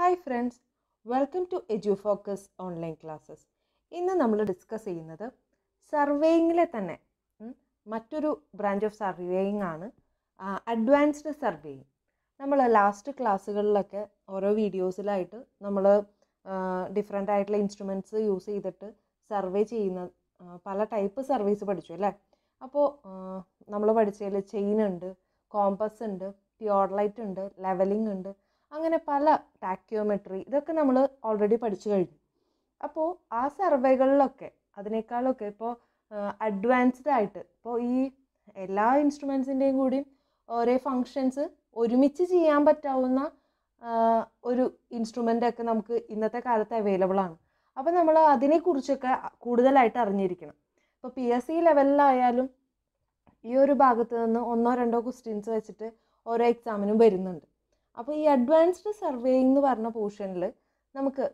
hi friends welcome to Edu Focus online classes ഇന്ന് നമ്മൾ discuss ചെയ്യുന്നത് സർവേയിങ്ങിലെ തന്നെ മറ്റൊരു ബ്രാഞ്ച് ഓഫ് സർവേയിങ് ആണ് അഡ്വാൻസ്ഡ് സർവേയിങ് നമ്മൾ ലാസ്റ്റ് ക്ലാസ്സുകളിലൊക്കെ ഓരോ വീഡിയോസിലായിട്ട് നമ്മൾ ഡിഫറെൻ്റ് ആയിട്ടുള്ള ഇൻസ്ട്രുമെൻറ്റ്സ് യൂസ് ചെയ്തിട്ട് സർവേ ചെയ്യുന്ന പല ടൈപ്പ് സർവേസ് പഠിച്ചു അല്ലേ അപ്പോൾ നമ്മൾ പഠിച്ചതിൽ ചെയിൻ ഉണ്ട് കോമ്പസ് ഉണ്ട് പ്യോർ ലൈറ്റ് ഉണ്ട് ലെവലിംഗ് ഉണ്ട് അങ്ങനെ പല ടാക്യോമെട്രി ഇതൊക്കെ നമ്മൾ ഓൾറെഡി പഠിച്ചു കഴിഞ്ഞു അപ്പോൾ ആ സർവേകളിലൊക്കെ അതിനേക്കാളൊക്കെ ഇപ്പോൾ അഡ്വാൻസ്ഡ് ആയിട്ട് ഇപ്പോൾ ഈ എല്ലാ ഇൻസ്ട്രുമെൻസിൻ്റെയും കൂടി ഓരോ ഫങ്ഷൻസ് ഒരുമിച്ച് ചെയ്യാൻ പറ്റാവുന്ന ഒരു ഇൻസ്ട്രുമെൻ്റൊക്കെ നമുക്ക് ഇന്നത്തെ കാലത്ത് അവൈലബിൾ ആണ് അപ്പോൾ നമ്മൾ അതിനെക്കുറിച്ചൊക്കെ കൂടുതലായിട്ട് അറിഞ്ഞിരിക്കണം ഇപ്പോൾ പി എസ് സി ലെവലിലായാലും ഈ ഒരു ഭാഗത്ത് നിന്ന് ഒന്നോ രണ്ടോ ക്വസ്റ്റ്യൻസ് വെച്ചിട്ട് ഓരോ എക്സാമിനും വരുന്നുണ്ട് അപ്പോൾ ഈ അഡ്വാൻസ്ഡ് സർവേയിങ് എന്ന് പറഞ്ഞ പോർഷനിൽ നമുക്ക്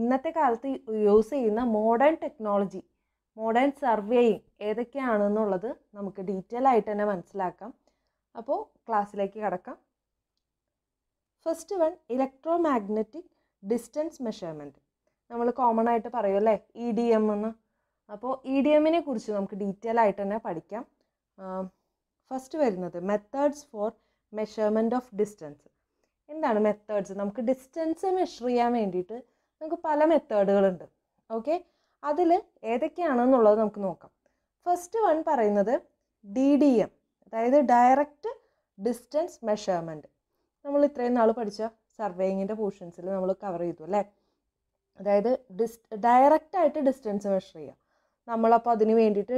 ഇന്നത്തെ കാലത്ത് യൂസ് ചെയ്യുന്ന മോഡേൺ ടെക്നോളജി മോഡേൺ സർവേയിങ് ഏതൊക്കെയാണെന്നുള്ളത് നമുക്ക് ഡീറ്റെയിൽ ആയിട്ട് തന്നെ മനസ്സിലാക്കാം അപ്പോൾ ക്ലാസ്സിലേക്ക് കടക്കാം first one electromagnetic distance measurement നമ്മൾ കോമൺ ആയിട്ട് അല്ലേ ഇ ഡി എം എന്ന് അപ്പോൾ ഇ e ഡി എമ്മിനെ കുറിച്ച് നമുക്ക് ഡീറ്റെയിൽ ആയിട്ട് തന്നെ പഠിക്കാം ഫസ്റ്റ് വരുന്നത് methods for measurement of distance എന്താണ് മെത്തേഡ്സ് നമുക്ക് ഡിസ്റ്റൻസ് മെഷർ ചെയ്യാൻ വേണ്ടിയിട്ട് നമുക്ക് പല മെത്തേഡുകളുണ്ട് ഓക്കെ അതിൽ ഏതൊക്കെയാണെന്നുള്ളത് നമുക്ക് നോക്കാം ഫസ്റ്റ് വൺ പറയുന്നത് ഡി ഡി എം അതായത് ഡയറക്റ്റ് ഡിസ്റ്റൻസ് മെഷർമെൻറ്റ് നമ്മൾ ഇത്രയും നാൾ പഠിച്ച സർവേയിങ്ങിൻ്റെ പോർഷൻസിൽ നമ്മൾ കവർ ചെയ്തു അല്ലേ അതായത് ഡിസ് ഡയറക്റ്റായിട്ട് ഡിസ്റ്റൻസ് മെഷർ ചെയ്യുക നമ്മളപ്പോൾ അതിന് വേണ്ടിയിട്ട്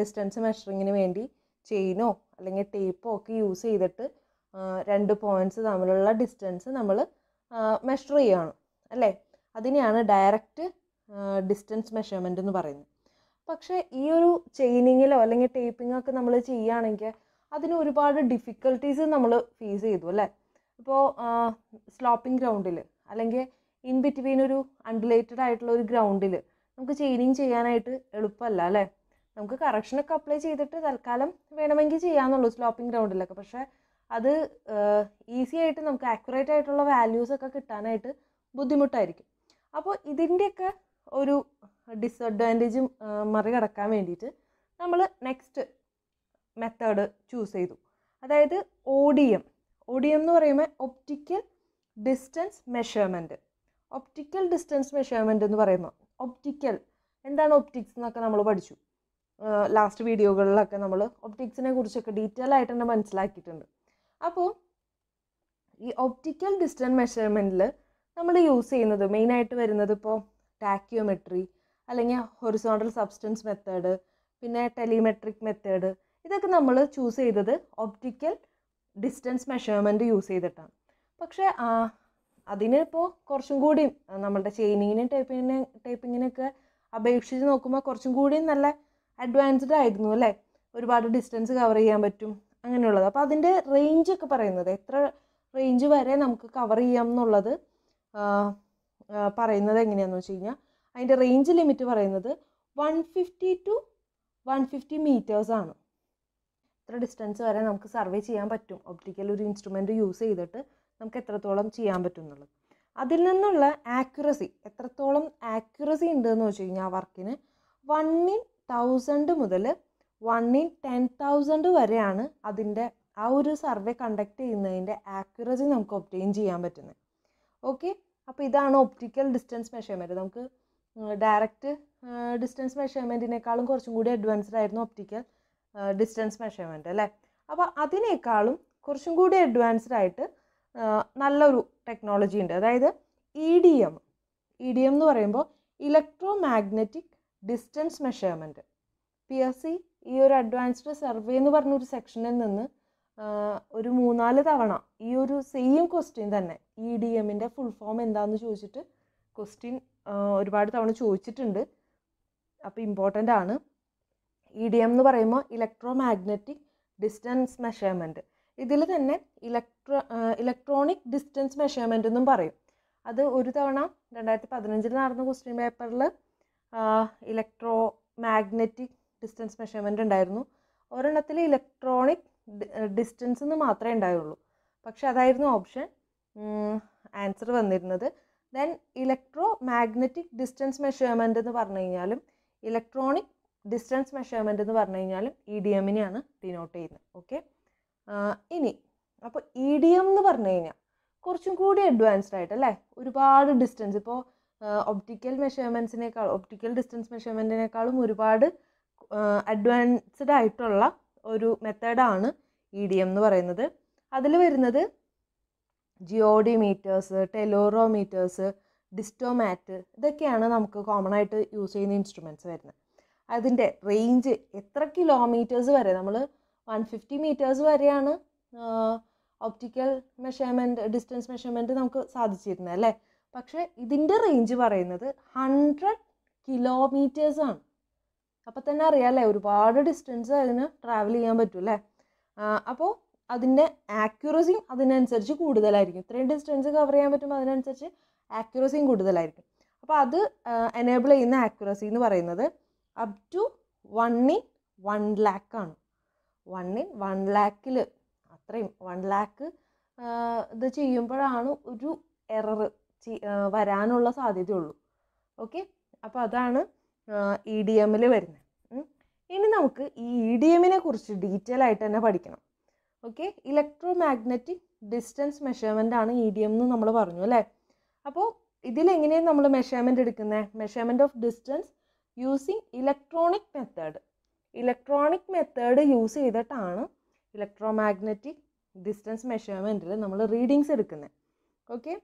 ഡിസ്റ്റൻസ് മെഷറിങ്ങിന് വേണ്ടി ചെയിനോ അല്ലെങ്കിൽ ടേപ്പോ ഒക്കെ യൂസ് ചെയ്തിട്ട് രണ്ട് പോയിൻറ്റ്സ് തമ്മിലുള്ള ഡിസ്റ്റൻസ് നമ്മൾ മെഷർ ചെയ്യണം അല്ലേ അതിനെയാണ് ഡയറക്റ്റ് ഡിസ്റ്റൻസ് മെഷർമെൻ്റ് എന്ന് പറയുന്നത് പക്ഷേ ഈ ഒരു ചെയിനിങ്ങിലോ അല്ലെങ്കിൽ ടേപ്പിംഗ് ഒക്കെ നമ്മൾ ചെയ്യുകയാണെങ്കിൽ അതിന് ഒരുപാട് ഡിഫിക്കൽട്ടീസ് നമ്മൾ ഫേസ് ചെയ്തു അല്ലേ ഇപ്പോൾ സ്ലോപ്പിംഗ് ഗ്രൗണ്ടിൽ അല്ലെങ്കിൽ ഇൻ ബിറ്റ്വീൻ ഒരു അൺറിലേറ്റഡ് ആയിട്ടുള്ള ഒരു ഗ്രൗണ്ടിൽ നമുക്ക് ചെയിനിങ് ചെയ്യാനായിട്ട് എളുപ്പമല്ല അല്ലേ നമുക്ക് കറക്ഷനൊക്കെ അപ്ലൈ ചെയ്തിട്ട് തൽക്കാലം വേണമെങ്കിൽ ചെയ്യാമെന്നുള്ളൂ സ്ലോപ്പിംഗ് ഗ്രൗണ്ടിലൊക്കെ പക്ഷേ അത് ഈസി ആയിട്ട് നമുക്ക് ആക്യുറേറ്റ് ആയിട്ടുള്ള വാല്യൂസ് ഒക്കെ കിട്ടാനായിട്ട് ബുദ്ധിമുട്ടായിരിക്കും അപ്പോൾ ഇതിൻ്റെയൊക്കെ ഒരു ഡിസഡ്വാൻറ്റേജ് മറികടക്കാൻ വേണ്ടിയിട്ട് നമ്മൾ നെക്സ്റ്റ് മെത്തേഡ് ചൂസ് ചെയ്തു അതായത് O D M O D M എന്ന് പറയുമ്പോൾ optical distance measurement optical distance measurement എന്ന് പറയുമ്പോൾ ഒപ്റ്റിക്കൽ എന്താണ് ഒപ്റ്റിക്സ് എന്നൊക്കെ നമ്മൾ പഠിച്ചു ലാസ്റ്റ് വീഡിയോകളിലൊക്കെ നമ്മൾ ഒപ്റ്റിക്സിനെ കുറിച്ചൊക്കെ ഡീറ്റെയിൽ ആയിട്ട് തന്നെ മനസ്സിലാക്കിയിട്ടുണ്ട് അപ്പോൾ ഈ ഒപ്റ്റിക്കൽ ഡിസ്റ്റൻസ് മെഷർമെൻറ്റിൽ നമ്മൾ യൂസ് ചെയ്യുന്നത് മെയിനായിട്ട് വരുന്നത് ഇപ്പോൾ ടാക്യോമെട്രി അല്ലെങ്കിൽ ഹൊറിസോണ്ടൽ സബ്സ്റ്റൻസ് മെത്തേഡ് പിന്നെ ടെലിമെട്രിക് മെത്തേഡ് ഇതൊക്കെ നമ്മൾ ചൂസ് ചെയ്തത് ഒപ്റ്റിക്കൽ ഡിസ്റ്റൻസ് മെഷർമെൻറ്റ് യൂസ് ചെയ്തിട്ടാണ് പക്ഷേ അതിനിപ്പോൾ കുറച്ചും കൂടി നമ്മളുടെ ചെയിനിങ്ങിനും ടൈപ്പിങ്ങിനെ ടൈപ്പിങ്ങിനൊക്കെ അപേക്ഷിച്ച് നോക്കുമ്പോൾ കുറച്ചും കൂടി നല്ല അഡ്വാൻസ്ഡ് ആയിരുന്നു അല്ലേ ഒരുപാട് ഡിസ്റ്റൻസ് കവർ ചെയ്യാൻ പറ്റും അങ്ങനെയുള്ളത് അപ്പോൾ അതിൻ്റെ റേഞ്ച് ഒക്കെ പറയുന്നത് എത്ര റേഞ്ച് വരെ നമുക്ക് കവർ ചെയ്യാം എന്നുള്ളത് പറയുന്നത് എങ്ങനെയാണെന്ന് വെച്ച് കഴിഞ്ഞാൽ അതിൻ്റെ റേഞ്ച് ലിമിറ്റ് പറയുന്നത് one fifty two one fifty മീറ്റേഴ്സാണ് എത്ര ഡിസ്റ്റൻസ് വരെ നമുക്ക് സർവേ ചെയ്യാൻ പറ്റും ഒപ്റ്റിക്കൽ ഒരു ഇൻസ്ട്രുമെൻറ്റ് യൂസ് ചെയ്തിട്ട് നമുക്ക് എത്രത്തോളം ചെയ്യാൻ പറ്റും എന്നുള്ളത് അതിൽ നിന്നുള്ള ആക്യുറസി എത്രത്തോളം ആക്യുറസി ഉണ്ട് എന്ന് വെച്ച് കഴിഞ്ഞാൽ ആ വർക്കിന് വൺ ഇൻ തൗസൻഡ് മുതൽ വൺ ഇൻ ടെൻ തൗസൻഡ് വരെയാണ് അതിൻ്റെ ആ ഒരു സർവേ കണ്ടക്ട് ചെയ്യുന്നതിൻ്റെ ആക്യുറസി നമുക്ക് ഒപ്റ്റെയിൻ ചെയ്യാൻ പറ്റുന്നത് ഓക്കെ അപ്പോൾ ഇതാണ് ഒപ്റ്റിക്കൽ ഡിസ്റ്റൻസ് മെഷർമെൻറ്റ് നമുക്ക് ഡയറക്റ്റ് ഡിസ്റ്റൻസ് മെഷർമെൻറ്റിനേക്കാളും കുറച്ചും കൂടി അഡ്വാൻസ്ഡ് ആയിരുന്നു ഒപ്റ്റിക്കൽ ഡിസ്റ്റൻസ് മെഷർമെൻറ്റ് അല്ലേ അപ്പോൾ അതിനേക്കാളും കുറച്ചും കൂടി അഡ്വാൻസ്ഡ് ആയിട്ട് നല്ലൊരു ടെക്നോളജി ഉണ്ട് അതായത് E D M E D M എന്ന് പറയുമ്പോൾ electromagnetic distance measurement P S C ഈ ഒരു അഡ്വാൻസ്ഡ് സർവേ എന്ന് പറഞ്ഞൊരു സെക്ഷനിൽ നിന്ന് ഒരു മൂന്നാല് തവണ ഈ ഒരു സെയിം ക്വസ്റ്റ്യൻ തന്നെ ഇ e ഡി എമ്മിൻ്റെ ഫുൾ ഫോം എന്താണെന്ന് ചോദിച്ചിട്ട് ക്വസ്റ്റ്യൻ ഒരുപാട് തവണ ചോദിച്ചിട്ടുണ്ട് അപ്പോൾ ഇമ്പോർട്ടൻ്റ് ആണ് ഇ ഡി എം എന്ന് പറയുമ്പോൾ ഇലക്ട്രോ മാഗ്നറ്റിക് ഡിസ്റ്റൻസ് മെഷർമെൻറ്റ് ഇതിൽ തന്നെ ഇലക്ട്രോ ഇലക്ട്രോണിക് ഡിസ്റ്റൻസ് മെഷർമെൻ്റ് എന്നും പറയും അത് ഒരു തവണ രണ്ടായിരത്തി പതിനഞ്ചിൽ നടന്ന ക്വസ്റ്റ്യൻ പേപ്പറിൽ ഇലക്ട്രോ മാഗ്നറ്റിക് ഡിസ്റ്റൻസ് മെഷർമെൻ്റ് ഉണ്ടായിരുന്നു ഒരെണ്ണത്തിൽ ഇലക്ട്രോണിക് ഡിസ്റ്റൻസ് എന്ന് മാത്രമേ ഉണ്ടായുള്ളൂ പക്ഷെ അതായിരുന്നു ഓപ്ഷൻ ആൻസർ വന്നിരുന്നത് then electromagnetic distance measurement എന്ന് പറഞ്ഞു കഴിഞ്ഞാലും ഇലക്ട്രോണിക് ഡിസ്റ്റൻസ് മെഷർമെൻ്റ് എന്ന് പറഞ്ഞു കഴിഞ്ഞാലും ഇ e ഡി എമ്മിനെയാണ് ഡിനോട്ട് ചെയ്യുന്നത് ഓക്കെ ഇനി അപ്പോൾ ഇ e ഡി എം എന്ന് പറഞ്ഞു കഴിഞ്ഞാൽ കുറച്ചും കൂടി അഡ്വാൻസ്ഡ് ആയിട്ട് അല്ലേ ഒരുപാട് ഡിസ്റ്റൻസ് ഇപ്പോൾ ഒപ്റ്റിക്കൽ മെഷർമെൻസിനേക്കാൾ ഒപ്റ്റിക്കൽ ഡിസ്റ്റൻസ് മെഷർമെൻറ്റിനേക്കാളും ഒരുപാട് അഡ്വാൻസ്ഡ് ആയിട്ടുള്ള ഒരു മെത്തേഡാണ് ഇ ഡി എം എന്ന് പറയുന്നത് അതിൽ വരുന്നത് ജിയോഡിമീറ്റേഴ്സ് ടെലോറോമീറ്റേഴ്സ് ഡിസ്റ്റോമാറ്റ് ഇതൊക്കെയാണ് നമുക്ക് കോമൺ ആയിട്ട് യൂസ് ചെയ്യുന്ന ഇൻസ്ട്രുമെൻറ്റ്സ് വരുന്നത് അതിൻ്റെ റേഞ്ച് എത്ര കിലോമീറ്റേഴ്സ് വരെ നമ്മൾ വൺ ഫിഫ്റ്റി മീറ്റേഴ്സ് വരെയാണ് ഓപ്റ്റിക്കൽ മെഷർമെൻറ്റ് ഡിസ്റ്റൻസ് മെഷർമെൻറ്റ് നമുക്ക് സാധിച്ചിരുന്നത് അല്ലേ പക്ഷേ ഇതിൻ്റെ റേഞ്ച് പറയുന്നത് ഹൺഡ്രഡ് കിലോമീറ്റേഴ്സാണ് അപ്പോൾ തന്നെ അറിയാമല്ലേ ഒരുപാട് ഡിസ്റ്റൻസ് അതിന് ട്രാവൽ ചെയ്യാൻ പറ്റും അല്ലേ അപ്പോൾ അതിൻ്റെ ആക്യുറസിയും അതിനനുസരിച്ച് കൂടുതലായിരിക്കും ഇത്രയും ഡിസ്റ്റൻസ് കവർ ചെയ്യാൻ പറ്റുമ്പോൾ അതിനനുസരിച്ച് ആക്യുറസിയും കൂടുതലായിരിക്കും അപ്പോൾ അത് എനേബിൾ ചെയ്യുന്ന ആക്യുറസി എന്ന് പറയുന്നത് up to one in one ലാക്കാണ് ആണ് വൺ ഇൻ വൺ ലാക്കിൽ അത്രയും വൺ ലാക്ക് ഇത് ചെയ്യുമ്പോഴാണ് ഒരു എറർ വരാനുള്ള സാധ്യതയുള്ളൂ ഓക്കെ അപ്പോൾ അതാണ് ഇ ഡി e എമ്മിൽ വരുന്നത് ഇനി നമുക്ക് ഈ ഇ e ഡി എമ്മിനെ കുറിച്ച് ഡീറ്റെയിൽ ആയിട്ട് തന്നെ പഠിക്കണം okay electromagnetic distance measurement ആണ് ഇ e ഡി എം എന്ന് നമ്മൾ പറഞ്ഞു അല്ലേ അപ്പോൾ ഇതിലെങ്ങനെയാണ് നമ്മൾ മെഷർമെൻ്റ് എടുക്കുന്നത് measurement of distance using electronic method electronic method use ചെയ്തിട്ടാണ് ഇലക്ട്രോ മാഗ്നറ്റിക് ഡിസ്റ്റൻസ് മെഷർമെൻറ്റിൽ നമ്മൾ റീഡിങ്സ് എടുക്കുന്നത് ഓക്കെ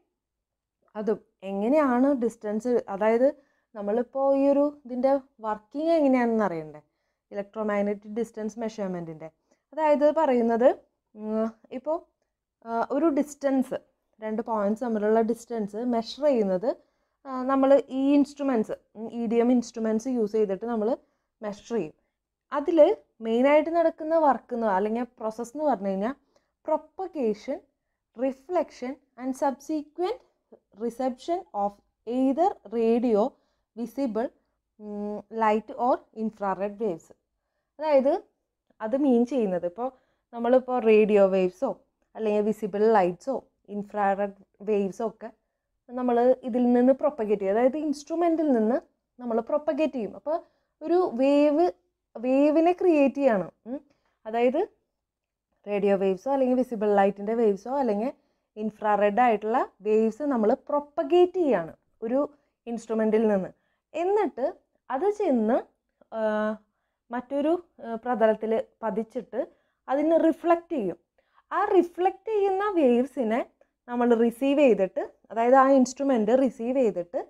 അതും എങ്ങനെയാണ് ഡിസ്റ്റൻസ് അതായത് നമ്മളിപ്പോൾ ഈ ഒരു ഇതിൻ്റെ വർക്കിംഗ് എങ്ങനെയാണെന്ന് അറിയണ്ടേ ഇലക്ട്രോ മാഗ്നറ്റിക് ഡിസ്റ്റൻസ് മെഷർമെൻറ്റിൻ്റെ അതായത് പറയുന്നത് ഇപ്പോൾ ഒരു ഡിസ്റ്റൻസ് രണ്ട് പോയിൻറ്റ്സ് തമ്മിലുള്ള ഡിസ്റ്റൻസ് മെഷർ ചെയ്യുന്നത് നമ്മൾ ഈ instruments E D M instruments use ചെയ്തിട്ട് നമ്മൾ മെഷർ ചെയ്യും അതിൽ മെയിനായിട്ട് നടക്കുന്ന വർക്ക് എന്ന് അല്ലെങ്കിൽ പ്രോസസ്സ് എന്ന് പറഞ്ഞു കഴിഞ്ഞാൽ propagation reflection and subsequent reception of either radio visible light or infrared waves അതായത് അത് മീൻ ചെയ്യുന്നത് ഇപ്പോൾ നമ്മളിപ്പോൾ റേഡിയോ വേവ്സോ അല്ലെങ്കിൽ വിസിബിൾ ലൈറ്റ്സോ ഇൻഫ്രാറെഡ് വേവ്സോ ഒക്കെ നമ്മൾ ഇതിൽ നിന്ന് പ്രൊപ്പഗേറ്റ് ചെയ്യും അതായത് ഇൻസ്ട്രുമെൻറ്റിൽ നിന്ന് നമ്മൾ പ്രൊപ്പഗേറ്റ് ചെയ്യും അപ്പോൾ ഒരു വേവ് വേവിനെ ക്രിയേറ്റ് ചെയ്യാണ് അതായത് റേഡിയോ വേവ്സോ അല്ലെങ്കിൽ വിസിബിൾ ലൈറ്റിൻ്റെ വേവ്സോ അല്ലെങ്കിൽ ഇൻഫ്രാറെഡ് ആയിട്ടുള്ള വേവ്സ് നമ്മൾ പ്രൊപ്പഗേറ്റ് ചെയ്യാണ് ഒരു ഇൻസ്ട്രുമെൻറ്റിൽ നിന്ന് എന്നിട്ട് അത് ചെന്ന് മറ്റൊരു പ്രതലത്തിൽ പതിച്ചിട്ട് അതിനെ റിഫ്ലക്റ്റ് ചെയ്യും ആ റിഫ്ലക്റ്റ് ചെയ്യുന്ന വേവ്സിനെ നമ്മൾ റിസീവ് ചെയ്തിട്ട് അതായത് ആ ഇൻസ്ട്രുമെൻ്റ് റിസീവ് ചെയ്തിട്ട്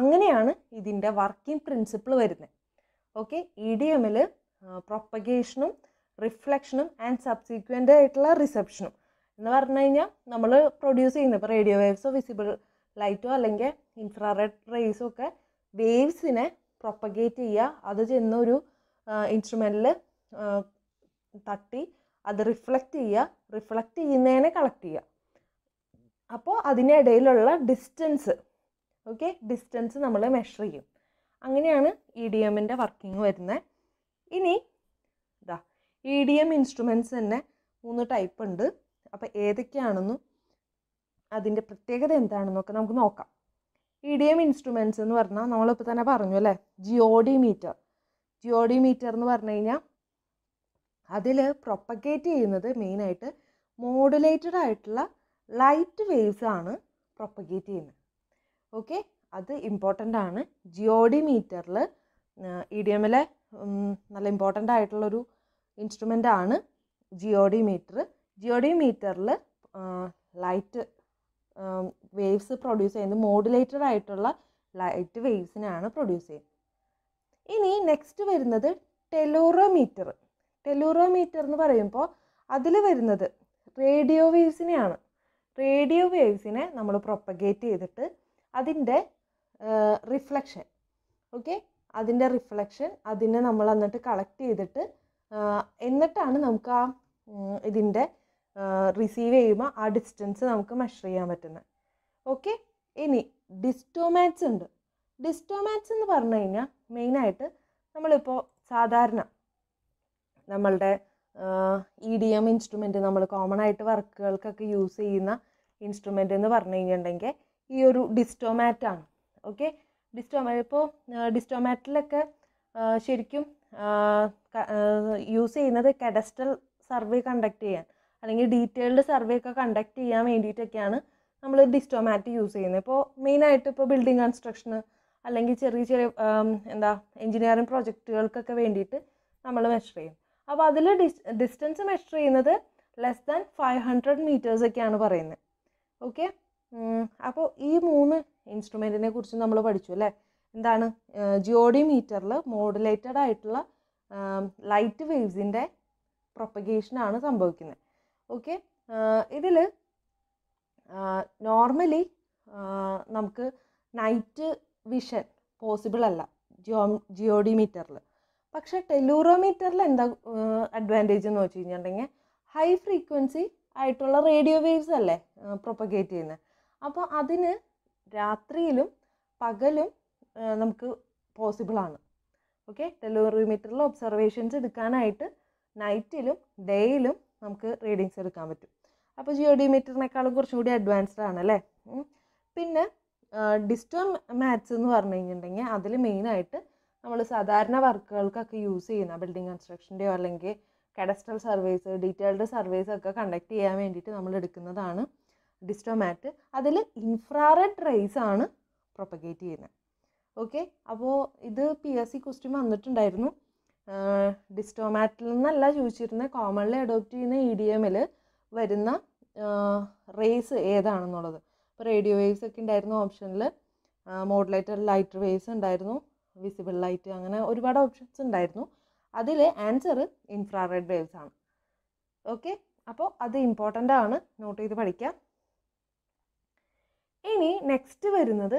അങ്ങനെയാണ് ഇതിൻ്റെ വർക്കിംഗ് പ്രിൻസിപ്പിൾ വരുന്നത് ഓക്കെ ഇ ഡി എമ്മിൽ പ്രൊപ്പഗേഷനും റിഫ്ലക്ഷനും ആൻഡ് സബ്സിക്വൻ്റ് ആയിട്ടുള്ള റിസപ്ഷനും എന്ന് പറഞ്ഞു കഴിഞ്ഞാൽ നമ്മൾ പ്രൊഡ്യൂസ് ചെയ്യുന്ന ഇപ്പോൾ റേഡിയോ വേവ്സോ വിസിബിൾ ലൈറ്റോ അല്ലെങ്കിൽ ഇൻഫ്രാറെഡ് റേസോ ഒക്കെ വേവ്സിനെ പ്രൊപ്പഗേറ്റ് ചെയ്യുക അത് ചെന്നൊരു ഇൻസ്ട്രുമെൻറ്റിൽ തട്ടി അത് റിഫ്ലക്റ്റ് ചെയ്യുക റിഫ്ലക്റ്റ് ചെയ്യുന്നതിനെ കളക്ട് ചെയ്യുക അപ്പോൾ അതിനിടയിലുള്ള ഡിസ്റ്റൻസ് ഓക്കെ ഡിസ്റ്റൻസ് നമ്മൾ മെഷർ ചെയ്യും അങ്ങനെയാണ് ഇ e ഡി എമ്മിൻ്റെ വർക്കിംഗ് വരുന്നത് ഇനി ഇതാ ഇ ഡി എം ഇൻസ്ട്രുമെൻറ്റ്സ് തന്നെ മൂന്ന് ടൈപ്പ് ഉണ്ട് അപ്പോൾ ഏതൊക്കെയാണെന്നും അതിൻ്റെ പ്രത്യേകത എന്താണെന്നൊക്കെ നമുക്ക് നോക്കാം ഇ ഡി എം ഇൻസ്ട്രുമെൻറ്റ്സ് എന്ന് പറഞ്ഞാൽ നമ്മളിപ്പോൾ തന്നെ പറഞ്ഞു അല്ലേ ജിയോഡി മീറ്റർ ജിയോഡി മീറ്റർ എന്ന് പറഞ്ഞു കഴിഞ്ഞാൽ അതിൽ പ്രൊപ്പഗേറ്റ് ചെയ്യുന്നത് മെയിനായിട്ട് മോഡുലേറ്റഡ് ആയിട്ടുള്ള ലൈറ്റ് വേവ്സ് ആണ് പ്രൊപ്പഗേറ്റ് ചെയ്യുന്നത് ഓക്കെ അത് ഇമ്പോർട്ടൻ്റ് ആണ് ജിയോഡി മീറ്ററിൽ ഇ ഡി എമ്മിലെ നല്ല ഇമ്പോർട്ടൻ്റ് ആയിട്ടുള്ളൊരു ഇൻസ്ട്രുമെൻ്റ് ആണ് ജിയോഡി മീറ്റർ ജിയോഡി മീറ്ററിൽ ലൈറ്റ് വേവ്സ് പ്രൊഡ്യൂസ് ചെയ്യുന്നത് മോഡുലേറ്റഡ് ആയിട്ടുള്ള ലൈറ്റ് വേവ്സിനാണ് പ്രൊഡ്യൂസ് ചെയ്യുന്നത് ഇനി നെക്സ്റ്റ് വരുന്നത് ടെലോറോമീറ്റർ ടെലോറോമീറ്റർ എന്ന് പറയുമ്പോൾ അതിൽ വരുന്നത് റേഡിയോ വേവ്സിനെയാണ് റേഡിയോ വേവ്സിനെ നമ്മൾ പ്രൊപ്പഗേറ്റ് ചെയ്തിട്ട് അതിൻ്റെ റിഫ്ലക്ഷൻ ഓക്കെ അതിൻ്റെ റിഫ്ലക്ഷൻ അതിനെ നമ്മൾ എന്നിട്ട് കളക്ട് ചെയ്തിട്ട് എന്നിട്ടാണ് നമുക്ക് ആ ഇതിൻ്റെ റിസീവ് ചെയ്യുമ്പോൾ ആ ഡിസ്റ്റൻസ് നമുക്ക് മെഷർ ചെയ്യാൻ പറ്റുന്നത് ഓക്കെ ഇനി ഡിസ്റ്റോമാറ്റ്സ് ഉണ്ട് ഡിസ്റ്റോമാറ്റ്സ് എന്ന് പറഞ്ഞു കഴിഞ്ഞാൽ മെയിനായിട്ട് നമ്മളിപ്പോൾ സാധാരണ നമ്മളുടെ ഇ ഡി എം ഇൻസ്ട്രുമെൻറ്റ് നമ്മൾ കോമൺ ആയിട്ട് വർക്കുകൾക്കൊക്കെ യൂസ് ചെയ്യുന്ന ഇൻസ്ട്രുമെൻ്റ് എന്ന് പറഞ്ഞു കഴിഞ്ഞിട്ടുണ്ടെങ്കിൽ ഈ ഒരു ഡിസ്റ്റോമാറ്റാണ് ഓക്കെ ഡിസ്റ്റോമാ ഇപ്പോൾ ഡിസ്റ്റോമാറ്റിലൊക്കെ ശരിക്കും യൂസ് ചെയ്യുന്നത് കെഡസ്റ്റൽ സർവേ കണ്ടക്ട് ചെയ്യാൻ അല്ലെങ്കിൽ ഡീറ്റെയിൽഡ് സർവേ ഒക്കെ കണ്ടക്ട് ചെയ്യാൻ വേണ്ടിയിട്ടൊക്കെയാണ് നമ്മൾ ഡിസ്റ്റോമാറ്റ് യൂസ് ചെയ്യുന്നത് ഇപ്പോൾ മെയിനായിട്ട് ഇപ്പോൾ ബിൽഡിംഗ് കൺസ്ട്രക്ഷന് അല്ലെങ്കിൽ ചെറിയ ചെറിയ എന്താ എഞ്ചിനീയറിംഗ് പ്രോജക്റ്റുകൾക്കൊക്കെ വേണ്ടിയിട്ട് നമ്മൾ മെഷർ ചെയ്യും അപ്പോൾ അതിൽ ഡിസ്റ്റൻസ് മെഷർ ചെയ്യുന്നത് ലെസ് ദാൻ ഫൈവ് ഹൺഡ്രഡ് മീറ്റേഴ്സൊക്കെയാണ് പറയുന്നത് ഓക്കെ അപ്പോൾ ഈ മൂന്ന് ഇൻസ്ട്രുമെൻറ്റിനെ കുറിച്ച് നമ്മൾ പഠിച്ചു അല്ലേ എന്താണ് ജിയോഡി മീറ്ററിൽ മോഡുലേറ്റഡ് ആയിട്ടുള്ള ലൈറ്റ് വേവ്സിൻ്റെ പ്രൊപ്പഗേഷനാണ് സംഭവിക്കുന്നത് ഓക്കെ ഇതിൽ നോർമലി നമുക്ക് നൈറ്റ് വിഷൻ പോസിബിൾ അല്ല ജിയോ ജിയോഡിമീറ്ററിൽ പക്ഷേ ടെലൂറോമീറ്ററിൽ എന്താ അഡ്വാൻറ്റേജ് എന്ന് വെച്ച് കഴിഞ്ഞിട്ടുണ്ടെങ്കിൽ ഹൈ ഫ്രീക്വൻസി ആയിട്ടുള്ള റേഡിയോ വേവ്സ് അല്ലേ പ്രൊപ്പഗേറ്റ് ചെയ്യുന്നത് അപ്പോൾ അതിന് രാത്രിയിലും പകലും നമുക്ക് പോസിബിളാണ് ഓക്കെ ടെലൂറിമീറ്ററിൽ ഒബ്സർവേഷൻസ് എടുക്കാനായിട്ട് നൈറ്റിലും ഡേയിലും നമുക്ക് റീഡിങ്സ് എടുക്കാൻ പറ്റും അപ്പോൾ ജിയോഡിമീറ്ററിനേക്കാളും കുറച്ചും കൂടി അഡ്വാൻസ്ഡ് ആണല്ലേ പിന്നെ ഡിസ്റ്റോൺ മാത്സ് എന്ന് പറഞ്ഞു കഴിഞ്ഞിട്ടുണ്ടെങ്കിൽ അതിൽ മെയിനായിട്ട് നമ്മൾ സാധാരണ വർക്കുകൾക്കൊക്കെ യൂസ് ചെയ്യുന്ന ബിൽഡിംഗ് കൺസ്ട്രക്ഷൻ്റെയോ അല്ലെങ്കിൽ കഡസ്ട്രൽ സർവേസ് ഡീറ്റെയിൽഡ് സർവേസ് ഒക്കെ കണ്ടക്ട് ചെയ്യാൻ വേണ്ടിയിട്ട് നമ്മൾ എടുക്കുന്നതാണ് ഡിസ്റ്റോമാറ്റ് അതിൽ ഇൻഫ്രാറെഡ് റേസ് ആണ് പ്രൊപ്പഗേറ്റ് ചെയ്യുന്നത് ഓക്കെ അപ്പോൾ ഇത് പി എസ് സി ക്വസ്റ്റ്യൻ വന്നിട്ടുണ്ടായിരുന്നു ഡിസ്റ്റോമാറ്റിൽ നിന്നല്ല ചോദിച്ചിരുന്നത് കോമൺലി അഡോപ്റ്റ് ചെയ്യുന്ന ഇ ഡി എമ്മിൽ വരുന്ന റേസ് ഏതാണെന്നുള്ളത് ഇപ്പോൾ റേഡിയോ വേവ്സ് ഒക്കെ ഉണ്ടായിരുന്നു ഓപ്ഷനിൽ മോഡുലേറ്റർ ലൈറ്റ് വേവ്സ് ഉണ്ടായിരുന്നു വിസിബിൾ ലൈറ്റ് അങ്ങനെ ഒരുപാട് ഓപ്ഷൻസ് ഉണ്ടായിരുന്നു അതിൽ ആൻസർ ഇൻഫ്രാറെഡ് വേവ്സ് ആണ് ഓക്കെ അപ്പോൾ അത് ഇമ്പോർട്ടൻ്റ് ആണ് നോട്ട് ചെയ്ത് പഠിക്കാം ഇനി നെക്സ്റ്റ് വരുന്നത്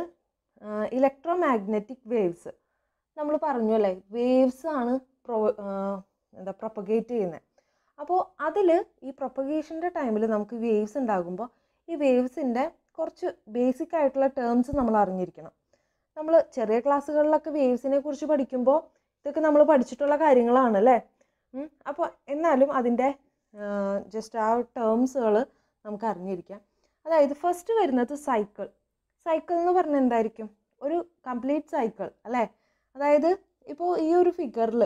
ഇലക്ട്രോ മാഗ്നറ്റിക് വേവ്സ് നമ്മൾ പറഞ്ഞു അല്ലേ വേവ്സ് ആണ് പ്രോ എന്താ പ്രൊപ്പഗേറ്റ് ചെയ്യുന്നത് അപ്പോൾ അതിൽ ഈ പ്രൊപ്പഗേഷൻ്റെ ടൈമിൽ നമുക്ക് വേവ്സ് ഉണ്ടാകുമ്പോൾ ഈ വേവ്സിൻ്റെ കുറച്ച് ബേസിക് ആയിട്ടുള്ള ടേംസ് നമ്മൾ അറിഞ്ഞിരിക്കണം നമ്മൾ ചെറിയ ക്ലാസ്സുകളിലൊക്കെ വേവ്സിനെ കുറിച്ച് പഠിക്കുമ്പോൾ ഇതൊക്കെ നമ്മൾ പഠിച്ചിട്ടുള്ള കാര്യങ്ങളാണ് അല്ലേ അപ്പോൾ എന്നാലും അതിൻ്റെ ജസ്റ്റ് ആ ടേംസുകൾ നമുക്ക് അറിഞ്ഞിരിക്കാം അതായത് ഫസ്റ്റ് വരുന്നത് സൈക്കിൾ സൈക്കിൾ എന്ന് പറഞ്ഞാൽ എന്തായിരിക്കും ഒരു കംപ്ലീറ്റ് സൈക്കിൾ അല്ലേ അതായത് ഇപ്പോൾ ഈ ഒരു ഫിഗറിൽ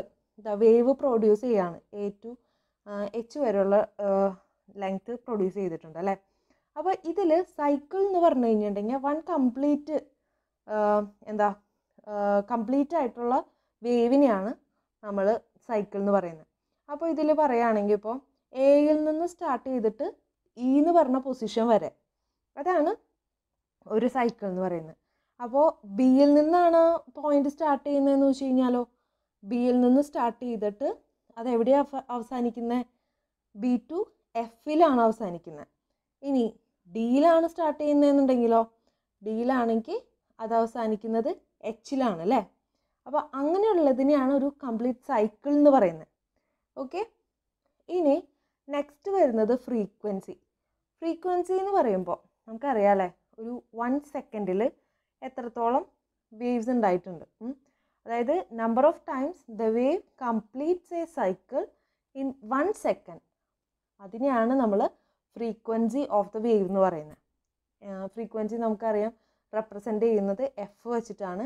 വേവ് പ്രൊഡ്യൂസ് ചെയ്യാണ് എ ടു എച്ച് വരെയുള്ള ലെങ്ത് പ്രൊഡ്യൂസ് ചെയ്തിട്ടുണ്ട് അല്ലേ അപ്പോൾ ഇതിൽ സൈക്കിൾ എന്ന് പറഞ്ഞു കഴിഞ്ഞിട്ടുണ്ടെങ്കിൽ വൺ കംപ്ലീറ്റ് എന്താ കംപ്ലീറ്റ് ആയിട്ടുള്ള വേവിനെയാണ് നമ്മൾ സൈക്കിൾ എന്ന് പറയുന്നത് അപ്പോൾ ഇതിൽ പറയുകയാണെങ്കിൽ ഇപ്പോൾ എയിൽ നിന്ന് സ്റ്റാർട്ട് ചെയ്തിട്ട് ഇ e എന്ന് പറഞ്ഞ പൊസിഷൻ വരെ അതാണ് ഒരു സൈക്കിൾ എന്ന് പറയുന്നത് അപ്പോൾ ബിയിൽ നിന്നാണ് പോയിന്റ് സ്റ്റാർട്ട് ചെയ്യുന്നതെന്ന് വെച്ച് കഴിഞ്ഞാലോ ബിയിൽ നിന്ന് സ്റ്റാർട്ട് ചെയ്തിട്ട് അതെവിടെയാണ് അവസാനിക്കുന്നത് ബി ടു എഫിലാണ് അവസാനിക്കുന്നത് ഇനി ഡിയിലാണ് സ്റ്റാർട്ട് ചെയ്യുന്നതെന്നുണ്ടെങ്കിലോ ഡിയിലാണെങ്കിൽ അത് അവസാനിക്കുന്നത് എച്ചിലാണ് അല്ലേ അപ്പോൾ അങ്ങനെയുള്ളതിനെയാണ് ഒരു കംപ്ലീറ്റ് സൈക്കിൾ എന്ന് പറയുന്നത് ഓക്കെ ഇനി നെക്സ്റ്റ് വരുന്നത് ഫ്രീക്വൻസി ഫ്രീക്വൻസി എന്ന് പറയുമ്പോൾ അല്ലേ ഒരു വൺ സെക്കൻഡിൽ എത്രത്തോളം വേവ്സ് ഉണ്ടായിട്ടുണ്ട് അതായത് number of times the wave completes a cycle in one second അതിനെയാണ് നമ്മൾ ഫ്രീക്വൻസി ഓഫ് ദ വേവ് എന്ന് പറയുന്നത് ഫ്രീക്വൻസി നമുക്കറിയാം റെപ്രസെൻ്റ് ചെയ്യുന്നത് എഫ് വെച്ചിട്ടാണ്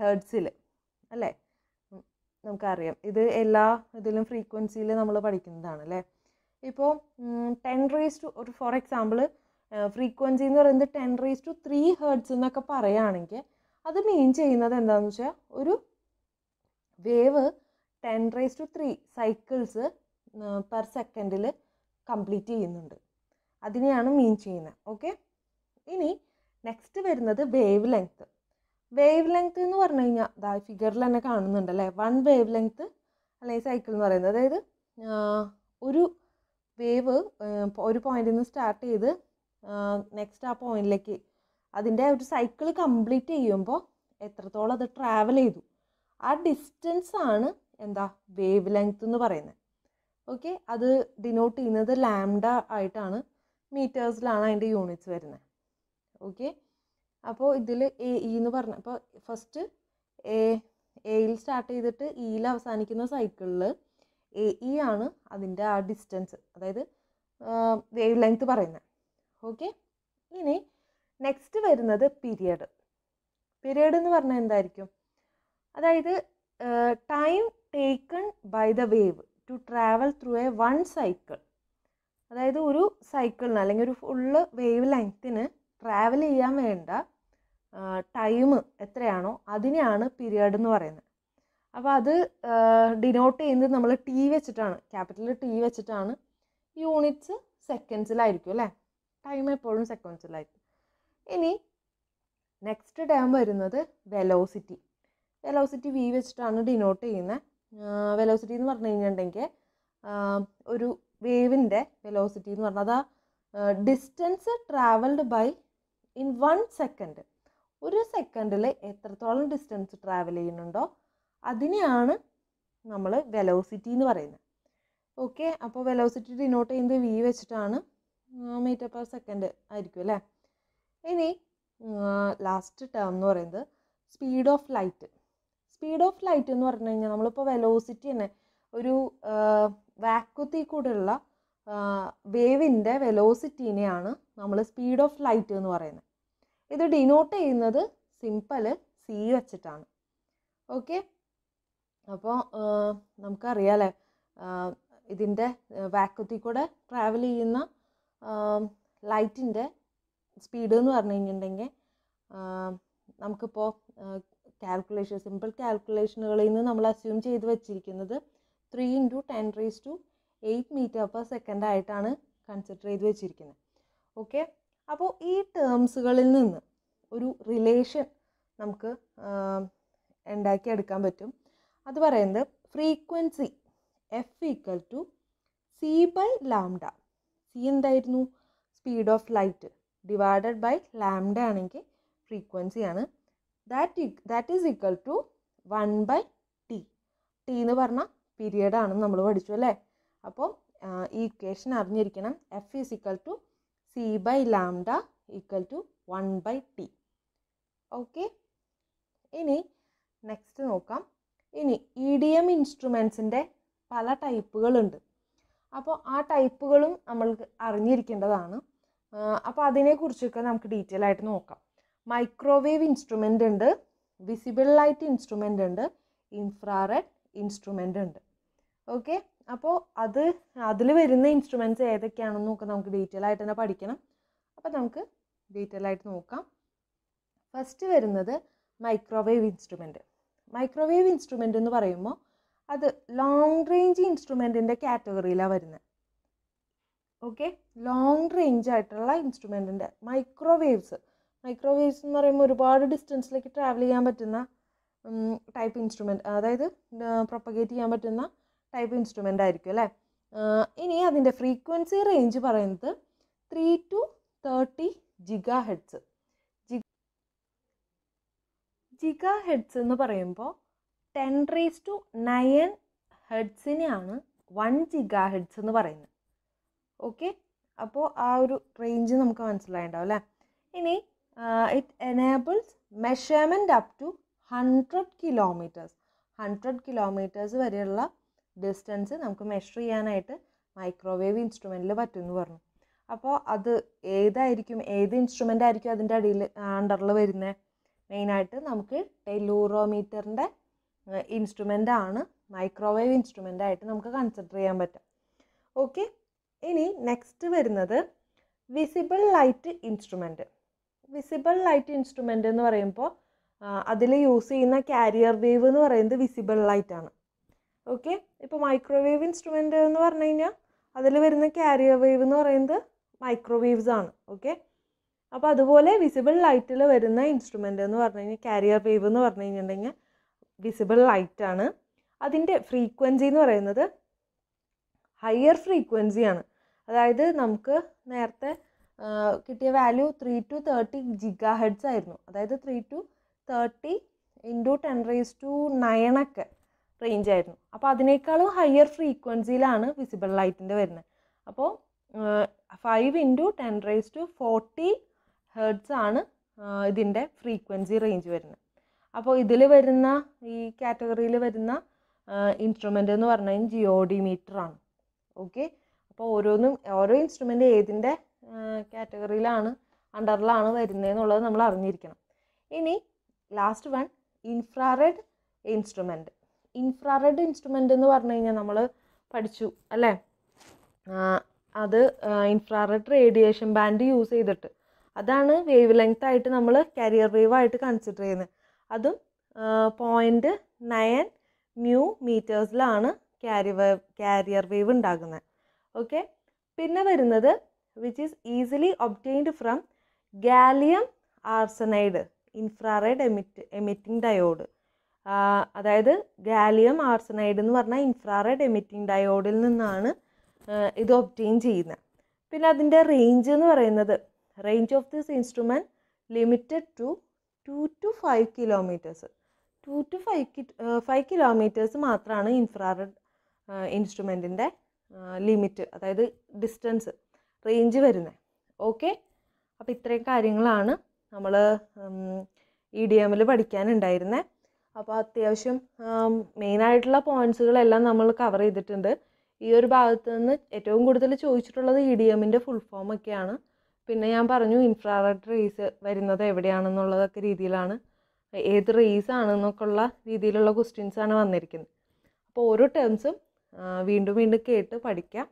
ഹേർഡ്സിൽ അല്ലേ നമുക്കറിയാം ഇത് എല്ലാ ഇതിലും ഫ്രീക്വൻസിയിൽ നമ്മൾ പഠിക്കുന്നതാണ് അല്ലേ ഇപ്പോൾ ടെൻ റേസ് ടു ഒരു ഫോർ എക്സാമ്പിൾ ഫ്രീക്വൻസി എന്ന് പറയുന്നത് ten raise to three hertz എന്നൊക്കെ പറയുകയാണെങ്കിൽ അത് മീൻ ചെയ്യുന്നത് എന്താണെന്ന് വെച്ചാൽ ഒരു wave ten raise to three cycles per സെക്കൻഡിൽ കംപ്ലീറ്റ് ചെയ്യുന്നുണ്ട് അതിനെയാണ് മീൻ ചെയ്യുന്നത് ഓക്കെ ഇനി നെക്സ്റ്റ് വരുന്നത് വേവ് ലെങ്ത്ത് വേവ് ലെങ്ത്ത് എന്ന് പറഞ്ഞു കഴിഞ്ഞാൽ ദാ ഫിഗറിൽ തന്നെ കാണുന്നുണ്ട് അല്ലേ വൺ വേവ് ലെങ്ത്ത് അല്ലെങ്കിൽ സൈക്കിൾ എന്ന് പറയുന്നത് അതായത് ഒരു വേവ് ഒരു പോയിന്റിൽ നിന്ന് സ്റ്റാർട്ട് ചെയ്ത് നെക്സ്റ്റ് ആ പോയിന്റിലേക്ക് അതിൻ്റെ ഒരു സൈക്കിൾ കംപ്ലീറ്റ് ചെയ്യുമ്പോൾ എത്രത്തോളം അത് ട്രാവൽ ചെയ്തു ആ ഡിസ്റ്റൻസ് ആണ് എന്താ വേവ് ലെങ്ത് എന്ന് പറയുന്നത് ഓക്കെ അത് ഡിനോട്ട് ചെയ്യുന്നത് ലാംഡ ആയിട്ടാണ് മീറ്റേഴ്സിലാണ് അതിൻ്റെ യൂണിറ്റ്സ് വരുന്നത് ഓക്കെ അപ്പോൾ ഇതിൽ എ ഇ e എന്ന് പറഞ്ഞ അപ്പോൾ ഫസ്റ്റ് എ എയിൽ സ്റ്റാർട്ട് ചെയ്തിട്ട് ഇയിൽ e അവസാനിക്കുന്ന സൈക്കിളിൽ എ ഇ ആണ് അതിൻ്റെ ആ ഡിസ്റ്റൻസ് അതായത് വേവ് ലെങ്ത് പറയുന്നത് ഓക്കെ ഇനി നെക്സ്റ്റ് വരുന്നത് പീരിയഡ് പീരിയഡ് എന്ന് പറഞ്ഞാൽ എന്തായിരിക്കും അതായത് time taken by the wave to travel through a one cycle അതായത് ഒരു സൈക്കിളിന് അല്ലെങ്കിൽ ഒരു ഫുള്ള് വേവ് ലെങ്ത്തിന് ട്രാവൽ ചെയ്യാൻ വേണ്ട ടൈം എത്രയാണോ അതിനെയാണ് പീരിയഡ് എന്ന് പറയുന്നത് അപ്പോൾ അത് ഡിനോട്ട് ചെയ്യുന്നത് നമ്മൾ ടി വെച്ചിട്ടാണ് ക്യാപിറ്റൽ ടി വെച്ചിട്ടാണ് യൂണിറ്റ്സ് സെക്കൻഡ്സിലായിരിക്കും അല്ലേ ടൈം എപ്പോഴും സെക്കൻഡ്സിലായിരിക്കും ഇനി നെക്സ്റ്റ് ടേം വരുന്നത് വെലോസിറ്റി വെലോസിറ്റി വി വെച്ചിട്ടാണ് ഡിനോട്ട് ചെയ്യുന്നത് വെലോസിറ്റി എന്ന് പറഞ്ഞു കഴിഞ്ഞിട്ടുണ്ടെങ്കിൽ ഒരു വേവിൻ്റെ വെലോസിറ്റി എന്ന് പറഞ്ഞാൽ അതാ distance travelled by in one second ഒരു സെക്കൻഡിൽ എത്രത്തോളം ഡിസ്റ്റൻസ് ട്രാവൽ ചെയ്യുന്നുണ്ടോ അതിനെയാണ് നമ്മൾ വെലോസിറ്റി എന്ന് പറയുന്നത് ഓക്കെ അപ്പോൾ വെലോസിറ്റി ഡിനോട്ട് ചെയ്യുന്നത് വി വെച്ചിട്ടാണ് മീറ്റർ പെർ സെക്കൻഡ് ആയിരിക്കും അല്ലേ ഇനി ലാസ്റ്റ് ടേം എന്ന് പറയുന്നത് speed of light speed of light എന്ന് പറഞ്ഞു കഴിഞ്ഞാൽ നമ്മളിപ്പോൾ വെലോസിറ്റി തന്നെ ഒരു വാക്വത്തിൽ കൂടെയുള്ള വേവിൻ്റെ വെലോസിറ്റീനെയാണ് നമ്മൾ സ്പീഡ് ഓഫ് ലൈറ്റ് എന്ന് പറയുന്നത് ഇത് ഡിനോട്ട് ചെയ്യുന്നത് സിമ്പിൾ സി വെച്ചിട്ടാണ് ഓക്കെ അപ്പോൾ നമുക്കറിയാമല്ലേ ഇതിൻ്റെ വാക്വത്തിൽ കൂടെ ട്രാവൽ ചെയ്യുന്ന ലൈറ്റിൻ്റെ സ്പീഡ് എന്ന് പറഞ്ഞു കഴിഞ്ഞിട്ടുണ്ടെങ്കിൽ നമുക്കിപ്പോൾ കാൽക്കുലേഷൻ സിമ്പിൾ കാൽക്കുലേഷനുകളിൽ നിന്ന് നമ്മൾ അസ്യൂം ചെയ്ത് വെച്ചിരിക്കുന്നത് three into ten raise to eight metre per second ആയിട്ടാണ് കൺസിഡർ ചെയ്ത് വെച്ചിരിക്കുന്നത് ഓക്കെ അപ്പോൾ ഈ ടേംസുകളിൽ നിന്ന് ഒരു റിലേഷൻ നമുക്ക് ഉണ്ടാക്കിയെടുക്കാൻ പറ്റും അത് പറയുന്നത് frequency F equal to C by lambda C എന്തായിരുന്നു speed of light divided by lambda ആണെങ്കിൽ ഫ്രീക്വൻസിയാണ് that that is equal to one by T T എന്ന് പറഞ്ഞാൽ പീരിയഡാണ് നമ്മൾ പഠിച്ചു അല്ലേ അപ്പോൾ ഈ ഇക്വേഷൻ അറിഞ്ഞിരിക്കണം F is equal to C by lambda equal to one by T okay ഇനി നെക്സ്റ്റ് നോക്കാം ഇനി ഇ ഡി എം ഇൻസ്ട്രുമെൻസിൻ്റെ പല ടൈപ്പുകളുണ്ട് അപ്പോൾ ആ ടൈപ്പുകളും നമ്മൾ അറിഞ്ഞിരിക്കേണ്ടതാണ് അപ്പോൾ അതിനെക്കുറിച്ചൊക്കെ നമുക്ക് ഡീറ്റെയിൽ ആയിട്ട് നോക്കാം മൈക്രോവേവ് ഇൻസ്ട്രുമെൻ്റ് ഉണ്ട് വിസിബിൾ ലൈറ്റ് ഇൻസ്ട്രുമെൻ്റ് ഉണ്ട് ഇൻഫ്രാറെഡ് ഇൻസ്ട്രുമെൻ്റ് ഉണ്ട് ഓക്കെ അപ്പോൾ അത് അതിൽ വരുന്ന ഇൻസ്ട്രുമെൻറ്റ്സ് ഏതൊക്കെയാണെന്ന് നോക്കാം നമുക്ക് ഡീറ്റെയിൽ ആയിട്ട് തന്നെ പഠിക്കണം അപ്പോൾ നമുക്ക് ഡീറ്റെയിൽ ആയിട്ട് നോക്കാം ഫസ്റ്റ് വരുന്നത് മൈക്രോവേവ് ഇൻസ്ട്രുമെൻറ്റ് മൈക്രോവേവ് ഇൻസ്ട്രുമെൻ്റ് എന്ന് പറയുമ്പോൾ അത് ലോങ് റേഞ്ച് ഇൻസ്ട്രുമെൻറ്റിൻ്റെ കാറ്റഗറിയിലാണ് വരുന്നത് ഓക്കെ ലോങ് റേഞ്ച് ആയിട്ടുള്ള ഇൻസ്ട്രുമെൻറ്റിൻ്റെ മൈക്രോവേവ്സ് മൈക്രോവേവ്സ് എന്ന് പറയുമ്പോൾ ഒരുപാട് ഡിസ്റ്റൻസിലേക്ക് ട്രാവൽ ചെയ്യാൻ പറ്റുന്ന ടൈപ്പ് ഇൻസ്ട്രുമെൻ്റ് അതായത് പ്രൊപ്പഗേറ്റ് ചെയ്യാൻ പറ്റുന്ന ടൈപ്പ് ഇൻസ്ട്രുമെൻ്റ് ആയിരിക്കും അല്ലേ ഇനി അതിൻ്റെ ഫ്രീക്വൻസി റേഞ്ച് പറയുന്നത് three to thirty gigahertz gigahertz എന്ന് പറയുമ്പോൾ ടെൻ റേസ് ടു നയൻ ഹെഡ്സിനെയാണ് വൺ ജിഗ ഹെഡ്സ് എന്ന് പറയുന്നത് ഓക്കെ അപ്പോൾ ആ ഒരു റേഞ്ച് നമുക്ക് മനസ്സിലായിണ്ടാവും അല്ലേ ഇനി it enables measurement up to hundred kilometres hundred kilometres വരെയുള്ള ഡിസ്റ്റൻസ് നമുക്ക് മെഷർ ചെയ്യാനായിട്ട് മൈക്രോവേവ് ഇൻസ്ട്രുമെൻറ്റിൽ പറ്റും എന്ന് പറഞ്ഞു അപ്പോൾ അത് ഏതായിരിക്കും ഏത് ഇൻസ്ട്രുമെൻ്റ് ആയിരിക്കും അതിൻ്റെ അടിയിൽ അണ്ടറിൽ വരുന്നത് മെയിനായിട്ട് നമുക്ക് ടെലൂറോമീറ്ററിൻ്റെ ഇൻസ്ട്രുമെൻ്റ് ആണ് മൈക്രോവേവ് ഇൻസ്ട്രുമെൻ്റ് ആയിട്ട് നമുക്ക് കൺസിഡർ ചെയ്യാൻ പറ്റും ഓക്കെ ഇനി നെക്സ്റ്റ് വരുന്നത് visible light instrument visible light instrument എന്ന് പറയുമ്പോൾ അതിൽ യൂസ് ചെയ്യുന്ന കാരിയർ വേവ് എന്ന് പറയുന്നത് വിസിബിൾ ലൈറ്റ് ആണ് ഓക്കെ ഇപ്പോൾ മൈക്രോവേവ് ഇൻസ്ട്രുമെൻ്റ് എന്ന് പറഞ്ഞു കഴിഞ്ഞാൽ അതിൽ വരുന്ന കാരിയർ വേവ് എന്ന് പറയുന്നത് മൈക്രോവേവ്സ് ആണ് ഓക്കെ അപ്പോൾ അതുപോലെ വിസിബിൾ ലൈറ്റിൽ വരുന്ന ഇൻസ്ട്രുമെൻ്റ് എന്ന് പറഞ്ഞു കഴിഞ്ഞാൽ കാരിയർ വേവ് എന്ന് പറഞ്ഞു കഴിഞ്ഞിട്ടുണ്ടെങ്കിൽ വിസിബിൾ ലൈറ്റ് ആണ് അതിൻ്റെ ഫ്രീക്വൻസി എന്ന് പറയുന്നത് ഹയർ ഫ്രീക്വൻസിയാണ് അതായത് നമുക്ക് നേരത്തെ കിട്ടിയ value three to thirty gigahertz ആയിരുന്നു അതായത് three to thirty into ten raise to നയണൊക്കെ റേഞ്ച് ആയിരുന്നു അപ്പോൾ അതിനേക്കാളും ഹയർ ഫ്രീക്വൻസിയിലാണ് വിസിബിൾ ലൈറ്റിൻ്റെ വരുന്നത് അപ്പോൾ five into ten raise to forty hertz ആണ് ഇതിൻ്റെ ഫ്രീക്വൻസി റേഞ്ച് വരുന്നത് അപ്പോൾ ഇതിൽ വരുന്ന ഈ കാറ്റഗറിയിൽ വരുന്ന ഇൻസ്ട്രുമെൻ്റ് എന്ന് പറഞ്ഞാൽ ജിയോഡിമീറ്റർ ആണ് ഓക്കെ അപ്പോൾ ഓരോന്നും ഓരോ ഇൻസ്ട്രുമെൻ്റ് ഏതിൻ്റെ കാറ്റഗറിയിലാണ് അണ്ടറിലാണ് എന്നുള്ളത് നമ്മൾ അറിഞ്ഞിരിക്കണം ഇനി last one infrared instrument infrared instrument എന്ന് പറഞ്ഞു കഴിഞ്ഞാൽ നമ്മൾ പഠിച്ചു അല്ലേ അത് ഇൻഫ്രാറെഡ് റേഡിയേഷൻ ബാൻഡ് യൂസ് ചെയ്തിട്ട് അതാണ് വേവ് ലെങ്ത് ആയിട്ട് നമ്മൾ കരിയർ വേവ് ആയിട്ട് കൺസിഡർ ചെയ്യുന്നത് അതും point nine mu metres carry wave carrier wave ഉണ്ടാകുന്നത് ഓക്കെ പിന്നെ വരുന്നത് which is easily obtained from gallium arsenide infrared emit emitting diode അതായത് ഗാലിയം ആർസനൈഡ് എന്ന് പറഞ്ഞാൽ ഇൻഫ്രാറൈഡ് എമിറ്റിംഗ് ഡയോഡിൽ നിന്നാണ് ഇത് ഒബ്റ്റെയിൻ ചെയ്യുന്നത് പിന്നെ അതിൻ്റെ റേഞ്ച് എന്ന് പറയുന്നത് range of this instrument limited to to to five kilometres to to five കി ഫൈവ് കിലോമീറ്റേഴ്സ് മാത്രമാണ് ഇൻഫ്രാറെഡ് ഇൻസ്ട്രുമെൻറ്റിൻ്റെ ലിമിറ്റ് അതായത് ഡിസ്റ്റൻസ് റേഞ്ച് വരുന്നത് ഓക്കെ അപ്പോൾ ഇത്രയും കാര്യങ്ങളാണ് e നമ്മൾ ഇ ഡി എമ്മിൽ പഠിക്കാനുണ്ടായിരുന്നത് അപ്പോൾ അത്യാവശ്യം മെയിനായിട്ടുള്ള പോയിൻറ്റ്സുകളെല്ലാം നമ്മൾ കവർ ചെയ്തിട്ടുണ്ട് ഈ ഒരു ഭാഗത്ത് നിന്ന് ഏറ്റവും കൂടുതൽ ചോദിച്ചിട്ടുള്ളത് ഇ ഡി എമ്മിൻ്റെ ഫുൾ ഫോം ഒക്കെയാണ് പിന്നെ ഞാൻ പറഞ്ഞു ഇൻഫ്രാറെഡ് റേസ് വരുന്നത് എവിടെയാണെന്നുള്ളതൊക്കെ രീതിയിലാണ് ഏത് റേസ് ആണെന്നൊക്കെ ഉള്ള രീതിയിലുള്ള ക്വസ്റ്റ്യൻസാണ് ആണ് വന്നിരിക്കുന്നത് അപ്പോൾ ഓരോ ടേംസും വീണ്ടും വീണ്ടും കേട്ട് പഠിക്കാം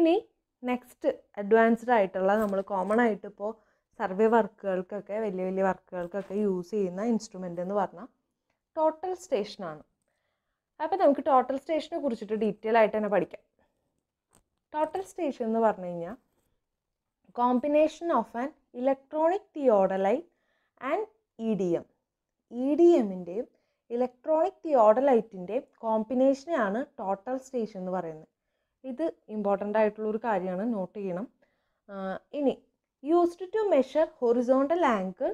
ഇനി നെക്സ്റ്റ് അഡ്വാൻസ്ഡ് ആയിട്ടുള്ള നമ്മൾ കോമൺ ആയിട്ട് ഇപ്പോൾ സർവേ വർക്കുകൾക്കൊക്കെ വലിയ വലിയ വർക്കുകൾക്കൊക്കെ യൂസ് ചെയ്യുന്ന ഇൻസ്ട്രുമെൻ്റ് എന്ന് പറഞ്ഞാൽ ടോട്ടൽ സ്റ്റേഷനാണ് അപ്പോൾ നമുക്ക് ടോട്ടൽ സ്റ്റേഷനെ കുറിച്ചിട്ട് ഡീറ്റെയിൽ ആയിട്ട് തന്നെ പഠിക്കാം ടോട്ടൽ സ്റ്റേഷൻ എന്ന് പറഞ്ഞു കഴിഞ്ഞാൽ combination of an electronic theodolite and E D M E D എമ്മിൻ്റെയും ഇലക്ട്രോണിക് തിയോഡലൈറ്റിൻ്റെയും കോമ്പിനേഷനെയാണ് ടോട്ടൽ സ്റ്റേഷൻ എന്ന് പറയുന്നത് ഇത് ഇമ്പോർട്ടൻ്റ് ആയിട്ടുള്ളൊരു കാര്യമാണ് നോട്ട് ചെയ്യണം ഇനി used to measure horizontal angle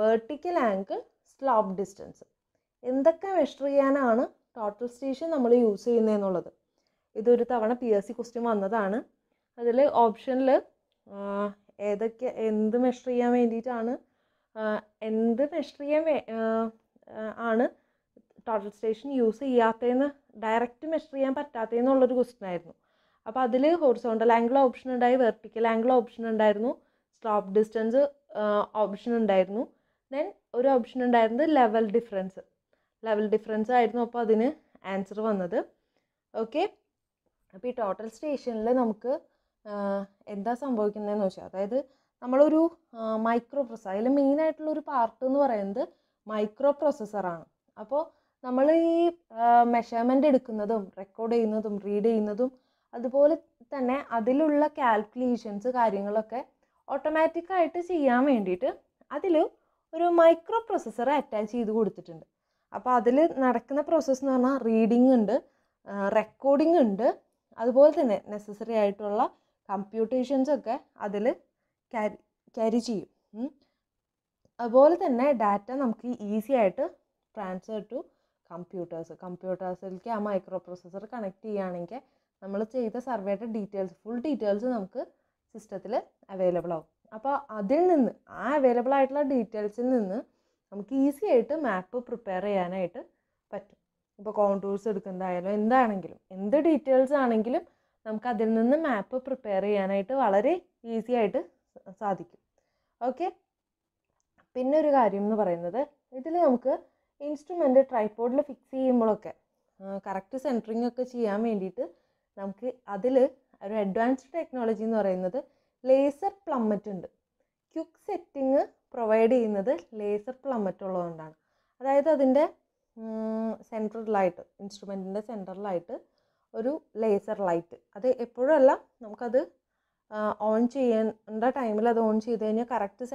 vertical angle slope distance എന്തൊക്കെ മെഷർ ചെയ്യാനാണ് ടോട്ടൽ സ്റ്റേഷൻ നമ്മൾ യൂസ് ചെയ്യുന്നതെന്നുള്ളത് ഇതൊരു തവണ പി എസ് സി ക്വസ്റ്റ്യൻ വന്നതാണ് അതിൽ ഓപ്ഷനിൽ ഏതൊക്കെ എന്ത് മെഷർ ചെയ്യാൻ വേണ്ടിയിട്ടാണ് എന്ത് മെഷർ ചെയ്യാൻ ആണ് ടോട്ടൽ സ്റ്റേഷൻ യൂസ് ചെയ്യാത്തതെന്ന് ഡയറക്റ്റ് മെഷർ ചെയ്യാൻ പറ്റാത്തതെന്നുള്ളൊരു ക്വസ്റ്റ്യൻ ആയിരുന്നു അപ്പോൾ അതിൽ ഹൊറിസോണ്ടൽ ആംഗിൾ ഓപ്ഷൻ ഉണ്ടായി വെർട്ടിക്കൽ ആംഗിൾ ഓപ്ഷൻ ഉണ്ടായിരുന്നു സ്റ്റോപ്പ് ഡിസ്റ്റൻസ് ഓപ്ഷൻ ഉണ്ടായിരുന്നു ദെൻ ഒരു ഓപ്ഷൻ ഉണ്ടായിരുന്നത് ലെവൽ ഡിഫറൻസ് ലെവൽ ഡിഫറൻസ് ആയിരുന്നു അപ്പോൾ അതിന് ആൻസർ വന്നത് ഓക്കെ അപ്പോൾ ഈ ടോട്ടൽ സ്റ്റേഷനിൽ നമുക്ക് എന്താ സംഭവിക്കുന്നതെന്ന് വെച്ചാൽ അതായത് നമ്മളൊരു മൈക്രോ പ്രോസസ്സർ അതിൽ ഒരു പാർട്ട് എന്ന് പറയുന്നത് മൈക്രോ പ്രൊസസ്സറാണ് അപ്പോൾ നമ്മൾ ഈ മെഷർമെൻ്റ് എടുക്കുന്നതും റെക്കോർഡ് ചെയ്യുന്നതും റീഡ് ചെയ്യുന്നതും അതുപോലെ തന്നെ അതിലുള്ള കാൽക്കുലേഷൻസ് കാര്യങ്ങളൊക്കെ ഓട്ടോമാറ്റിക്കായിട്ട് ചെയ്യാൻ വേണ്ടിയിട്ട് അതിൽ ഒരു മൈക്രോ പ്രോസസ്സർ അറ്റാച്ച് ചെയ്ത് കൊടുത്തിട്ടുണ്ട് അപ്പോൾ അതിൽ നടക്കുന്ന പ്രോസസ്സ് എന്ന് പറഞ്ഞാൽ റീഡിംഗ് ഉണ്ട് റെക്കോർഡിംഗ് ഉണ്ട് അതുപോലെ തന്നെ നെസസറി ആയിട്ടുള്ള കമ്പ്യൂട്ടേഷൻസ് ഒക്കെ അതിൽ ക്യാരി ക്യാരി ചെയ്യും അതുപോലെ തന്നെ ഡാറ്റ നമുക്ക് ഈസി ആയിട്ട് ട്രാൻസ്ഫർ ടു കമ്പ്യൂട്ടേഴ്സ് കമ്പ്യൂട്ടേഴ്സിലേക്ക് ആ മൈക്രോ പ്രോസസ്സർ കണക്ട് ചെയ്യുകയാണെങ്കിൽ നമ്മൾ ചെയ്ത സർവേയുടെ ഡീറ്റെയിൽസ് ഫുൾ ഡീറ്റെയിൽസ് നമുക്ക് സിസ്റ്റത്തിൽ അവൈലബിൾ ആവും അപ്പോൾ അതിൽ നിന്ന് ആ അവൈലബിൾ ആയിട്ടുള്ള ഡീറ്റെയിൽസിൽ നിന്ന് നമുക്ക് ഈസി ആയിട്ട് മാപ്പ് പ്രിപ്പയർ ചെയ്യാനായിട്ട് പറ്റും ഇപ്പോൾ കോണ്ടൂർസ് എടുക്കുന്നതായാലും എന്താണെങ്കിലും എന്ത് ഡീറ്റെയിൽസ് ആണെങ്കിലും നമുക്ക് അതിൽ നിന്ന് മാപ്പ് പ്രിപ്പയർ ചെയ്യാനായിട്ട് വളരെ ഈസി ആയിട്ട് സാധിക്കും ഓക്കെ പിന്നെ ഒരു കാര്യം എന്ന് പറയുന്നത് ഇതിൽ നമുക്ക് ഇൻസ്ട്രുമെൻ്റ് ട്രൈപോഡിൽ ഫിക്സ് ചെയ്യുമ്പോഴൊക്കെ കറക്റ്റ് സെൻറ്ററിങ് ഒക്കെ ചെയ്യാൻ വേണ്ടിയിട്ട് നമുക്ക് അതിൽ ഒരു അഡ്വാൻസ്ഡ് ടെക്നോളജി എന്ന് പറയുന്നത് ലേസർ പ്ലമ്മറ്റ് ഉണ്ട് ക്യുക്ക് സെറ്റിങ് പ്രൊവൈഡ് ചെയ്യുന്നത് ലേസർ പ്ലമ്മറ്റ് ഉള്ളതുകൊണ്ടാണ് അതായത് അതിൻ്റെ സെൻട്രലായിട്ട് ഇൻസ്ട്രുമെൻറ്റിൻ്റെ സെൻട്രലായിട്ട് ഒരു ലേസർ ലൈറ്റ് അത് എപ്പോഴല്ല നമുക്കത് ഓൺ ചെയ്യേണ്ട ടൈമിൽ അത് ഓൺ ചെയ്ത് കഴിഞ്ഞാൽ കറക്റ്റ്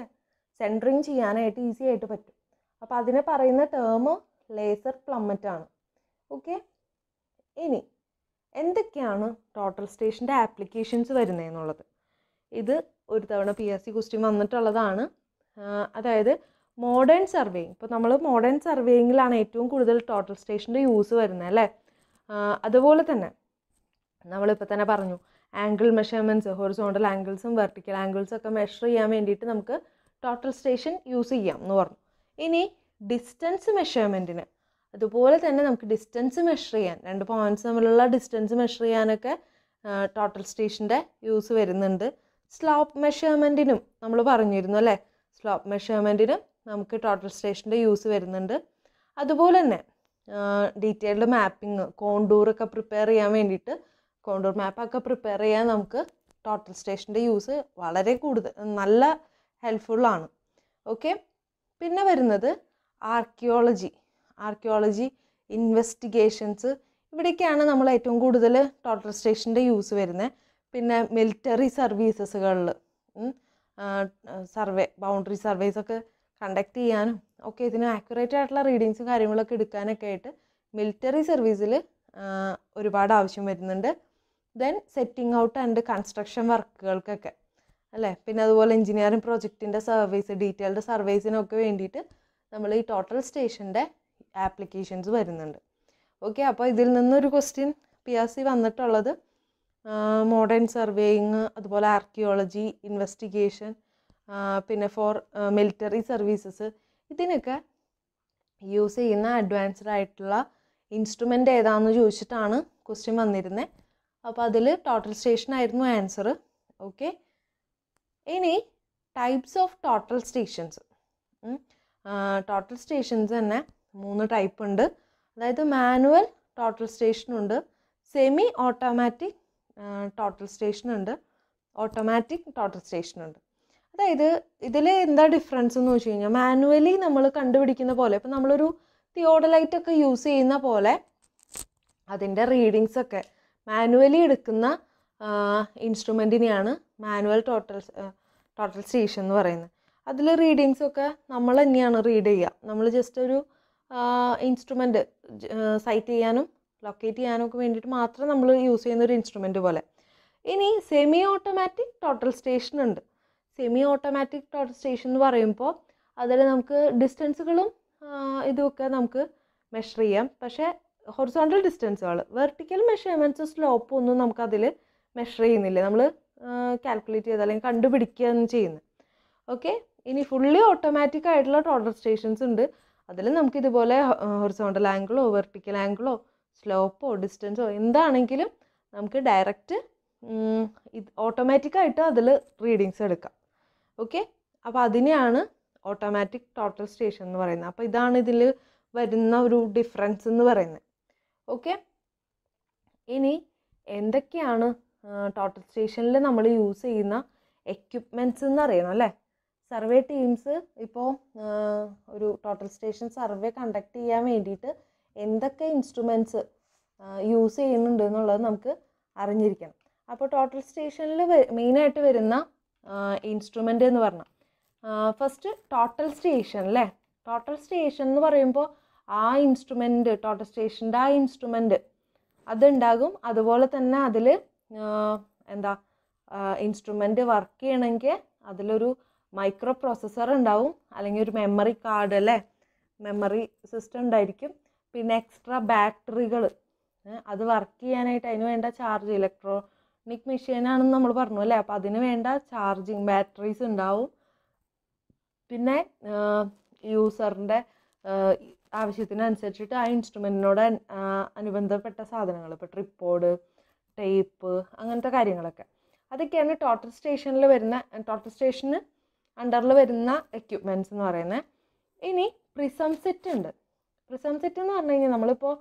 സെൻറ്ററിങ് ചെയ്യാനായിട്ട് ഈസി ആയിട്ട് പറ്റും അപ്പോൾ അതിനെ പറയുന്ന ടേം ലേസർ പ്ലമ്മറ്റാണ് ആണ് ഓക്കെ ഇനി എന്തൊക്കെയാണ് ടോട്ടൽ സ്റ്റേഷൻ്റെ ആപ്ലിക്കേഷൻസ് വരുന്നതെന്നുള്ളത് ഇത് ഒരു തവണ പി എസ് സി ക്വസ്റ്റ്യൻ വന്നിട്ടുള്ളതാണ് അതായത് മോഡേൺ സർവേയിങ് ഇപ്പോൾ നമ്മൾ മോഡേൺ സർവേയിങ്ങിലാണ് ഏറ്റവും കൂടുതൽ ടോട്ടൽ സ്റ്റേഷൻ്റെ യൂസ് വരുന്നത് അല്ലേ അതുപോലെ തന്നെ നമ്മളിപ്പോൾ തന്നെ പറഞ്ഞു ആംഗിൾ മെഷർമെൻറ്റ്സ് ഹൊറിസോണ്ടൽ ആംഗിൾസും വെർട്ടിക്കൽ ആംഗിൾസും ഒക്കെ മെഷർ ചെയ്യാൻ വേണ്ടിയിട്ട് നമുക്ക് ടോട്ടൽ സ്റ്റേഷൻ യൂസ് ചെയ്യാം എന്ന് പറഞ്ഞു ഇനി ഡിസ്റ്റൻസ് മെഷർമെൻറ്റിന് അതുപോലെ തന്നെ നമുക്ക് ഡിസ്റ്റൻസ് മെഷർ ചെയ്യാൻ രണ്ട് പോയിൻറ്റ്സ് തമ്മിലുള്ള ഡിസ്റ്റൻസ് മെഷർ ചെയ്യാനൊക്കെ ടോട്ടൽ സ്റ്റേഷൻ്റെ യൂസ് വരുന്നുണ്ട് സ്ലോപ്പ് മെഷർമെൻറ്റിനും നമ്മൾ പറഞ്ഞിരുന്നു അല്ലേ സ്ലോപ്പ് മെഷർമെൻറ്റിനും നമുക്ക് ടോട്ടൽ സ്റ്റേഷൻ്റെ യൂസ് വരുന്നുണ്ട് അതുപോലെ തന്നെ ഡീറ്റെയിൽഡ് മാപ്പിംഗ് കോണ്ടൂറൊക്കെ പ്രിപ്പയർ ചെയ്യാൻ വേണ്ടിയിട്ട് കോണ്ടൂർ മാപ്പൊക്കെ പ്രിപ്പയർ ചെയ്യാൻ നമുക്ക് ടോട്ടൽ സ്റ്റേഷൻ്റെ യൂസ് വളരെ കൂടുതൽ നല്ല ഹെൽപ്ഫുള്ളാണ് ഓക്കെ പിന്നെ വരുന്നത് ആർക്കിയോളജി ആർക്കിയോളജി ഇൻവെസ്റ്റിഗേഷൻസ് ഇവിടെയൊക്കെയാണ് നമ്മൾ ഏറ്റവും കൂടുതൽ ടോട്ടർ സ്റ്റേഷൻ്റെ യൂസ് വരുന്നത് പിന്നെ മിലിറ്ററി സർവീസസുകളിൽ സർവേ ബൗണ്ടറി സർവേസ് ഒക്കെ കണ്ടക്ട് ചെയ്യാനും ഒക്കെ ഇതിന് ആക്യുറേറ്റ് ആയിട്ടുള്ള റീഡിങ്സ് കാര്യങ്ങളൊക്കെ എടുക്കാനൊക്കെ ആയിട്ട് മിലിറ്ററി സർവീസിൽ ഒരുപാട് ആവശ്യം വരുന്നുണ്ട് then setting out and construction വർക്കുകൾക്കൊക്കെ അല്ലേ പിന്നെ അതുപോലെ എഞ്ചിനീയറിംഗ് പ്രോജക്റ്റിൻ്റെ സർവീസ് ഡീറ്റെയിൽഡ് സർവീസിനൊക്കെ വേണ്ടിയിട്ട് നമ്മൾ ഈ ടോട്ടൽ സ്റ്റേഷൻ്റെ ആപ്ലിക്കേഷൻസ് വരുന്നുണ്ട് ഓക്കെ അപ്പോൾ ഇതിൽ നിന്നൊരു ക്വസ്റ്റ്യൻ പി ആർ സി വന്നിട്ടുള്ളത് മോഡേൺ സർവേയിങ് അതുപോലെ ആർക്കിയോളജി ഇൻവെസ്റ്റിഗേഷൻ പിന്നെ ഫോർ മിലിറ്ററി സർവീസസ് ഇതിനൊക്കെ യൂസ് ചെയ്യുന്ന അഡ്വാൻസ്ഡ് ആയിട്ടുള്ള ഇൻസ്ട്രുമെൻ്റ് ഏതാണെന്ന് ചോദിച്ചിട്ടാണ് ക്വസ്റ്റ്യൻ വന്നിരുന്നത് അപ്പോൾ അതിൽ ടോട്ടൽ സ്റ്റേഷൻ ആയിരുന്നു ആൻസർ ഓക്കെ ഇനി types of total stations total stations തന്നെ മൂന്ന് ടൈപ്പ് ഉണ്ട് അതായത് മാനുവൽ ടോട്ടൽ സ്റ്റേഷനുണ്ട് സെമി ഓട്ടോമാറ്റിക് ടോട്ടൽ സ്റ്റേഷനുണ്ട് ഓട്ടോമാറ്റിക് ടോട്ടൽ സ്റ്റേഷനുണ്ട് അതായത് ഇതിൽ എന്താ ഡിഫറൻസ് എന്ന് വെച്ച് കഴിഞ്ഞാൽ മാനുവലി നമ്മൾ കണ്ടുപിടിക്കുന്ന പോലെ ഇപ്പം നമ്മളൊരു തിയോഡലൈറ്റ് ഒക്കെ യൂസ് ചെയ്യുന്ന പോലെ അതിൻ്റെ റീഡിങ്സ് ഒക്കെ മാനുവലി എടുക്കുന്ന ഇൻസ്ട്രുമെൻറ്റിനെയാണ് മാനുവൽ ടോട്ടൽ ടോട്ടൽ സ്റ്റേഷൻ എന്ന് പറയുന്നത് അതിൽ റീഡിങ്സൊക്കെ നമ്മൾ തന്നെയാണ് റീഡ് ചെയ്യുക നമ്മൾ ജസ്റ്റ് ഒരു ഇൻസ്ട്രുമെൻറ്റ് സൈറ്റ് ചെയ്യാനും ലൊക്കേറ്റ് ചെയ്യാനും ഒക്കെ വേണ്ടിയിട്ട് മാത്രം നമ്മൾ യൂസ് ചെയ്യുന്ന ഒരു ഇൻസ്ട്രുമെൻ്റ് പോലെ ഇനി സെമി ഓട്ടോമാറ്റിക് ടോട്ടൽ സ്റ്റേഷൻ ഉണ്ട് സെമി ഓട്ടോമാറ്റിക് ടോട്ടൽ സ്റ്റേഷൻ എന്ന് പറയുമ്പോൾ അതിൽ നമുക്ക് ഡിസ്റ്റൻസുകളും ഇതുമൊക്കെ നമുക്ക് മെഷർ ചെയ്യാം പക്ഷേ ഹൊറിസോണ്ടൽ ഡിസ്റ്റൻസുകൾ വെർട്ടിക്കൽ മെഷർമെൻറ്റ്സ് സ്ലോപ്പ് ഒന്നും നമുക്കതിൽ മെഷർ ചെയ്യുന്നില്ല നമ്മൾ കാൽക്കുലേറ്റ് ചെയ്ത് അല്ലെങ്കിൽ കണ്ടുപിടിക്കുകയാണ് ചെയ്യുന്നത് ഓക്കെ ഇനി ഫുള്ളി ഓട്ടോമാറ്റിക് ആയിട്ടുള്ള ടോട്ടൽ സ്റ്റേഷൻസ് ഉണ്ട് അതിൽ നമുക്ക് ഇതുപോലെ ഹൊറിസോണ്ടൽ ആംഗിളോ വെർട്ടിക്കൽ ആംഗിളോ സ്ലോപ്പോ ഡിസ്റ്റൻസോ എന്താണെങ്കിലും നമുക്ക് ഡയറക്റ്റ് ഇത് ഓട്ടോമാറ്റിക്കായിട്ട് അതിൽ റീഡിങ്സ് എടുക്കാം ഓക്കെ അപ്പോൾ അതിനെയാണ് ഓട്ടോമാറ്റിക് ടോട്ടൽ സ്റ്റേഷൻ എന്ന് പറയുന്നത് അപ്പോൾ ഇതാണ് ഇതിൽ വരുന്ന ഒരു ഡിഫറൻസ് എന്ന് പറയുന്നത് ഓക്കെ ഇനി എന്തൊക്കെയാണ് ടോട്ടൽ സ്റ്റേഷനിൽ നമ്മൾ യൂസ് ചെയ്യുന്ന എക്യുപ്മെൻറ്റ്സ് എന്ന് അറിയണം അല്ലേ സർവേ ടീംസ് ഇപ്പോൾ ഒരു ടോട്ടൽ സ്റ്റേഷൻ സർവേ കണ്ടക്ട് ചെയ്യാൻ വേണ്ടിയിട്ട് എന്തൊക്കെ ഇൻസ്ട്രുമെൻറ്റ്സ് യൂസ് ചെയ്യുന്നുണ്ട് എന്നുള്ളത് നമുക്ക് അറിഞ്ഞിരിക്കണം അപ്പോൾ ടോട്ടൽ സ്റ്റേഷനിൽ മെയിനായിട്ട് വരുന്ന ഇൻസ്ട്രുമെൻ്റ് എന്ന് പറഞ്ഞാൽ ഫസ്റ്റ് ടോട്ടൽ സ്റ്റേഷൻ അല്ലേ ടോട്ടൽ സ്റ്റേഷൻ എന്ന് പറയുമ്പോൾ ആ ഇൻസ്ട്രുമെൻ്റ് ടോട്ടൽ സ്റ്റേഷൻ്റെ ആ ഇൻസ്ട്രുമെൻ്റ് അതുണ്ടാകും അതുപോലെ തന്നെ അതിൽ എന്താ ഇൻസ്ട്രുമെൻ്റ് വർക്ക് ചെയ്യണമെങ്കിൽ അതിലൊരു മൈക്രോ പ്രോസസ്സർ ഉണ്ടാവും അല്ലെങ്കിൽ ഒരു മെമ്മറി കാർഡ് അല്ലേ മെമ്മറി സിസ്റ്റം ഉണ്ടായിരിക്കും പിന്നെ എക്സ്ട്രാ ബാറ്ററികൾ അത് വർക്ക് ചെയ്യാനായിട്ട് അതിന് വേണ്ട ചാർജ് ഇലക്ട്രോണിക് മെഷീനാണെന്ന് നമ്മൾ പറഞ്ഞു അല്ലേ അപ്പോൾ അതിന് വേണ്ട ചാർജിങ് ബാറ്ററീസ് ഉണ്ടാവും പിന്നെ യൂസറിൻ്റെ ആവശ്യത്തിനനുസരിച്ചിട്ട് ആ ഇൻസ്ട്രുമെൻറ്റിനോട് അനുബന്ധപ്പെട്ട സാധനങ്ങൾ ഇപ്പോൾ ട്രിപ്പോഡ് ടേപ്പ് അങ്ങനത്തെ കാര്യങ്ങളൊക്കെ അതൊക്കെയാണ് ടോട്ടൽ സ്റ്റേഷനിൽ വരുന്ന ടോട്ടൽ സ്റ്റേഷന് അണ്ടറിൽ വരുന്ന എക്യുപ്മെൻറ്റ്സ് എന്ന് പറയുന്നത് ഇനി പ്രിസം സെറ്റ് ഉണ്ട് പ്രിസം സെറ്റ് എന്ന് പറഞ്ഞു കഴിഞ്ഞാൽ നമ്മളിപ്പോൾ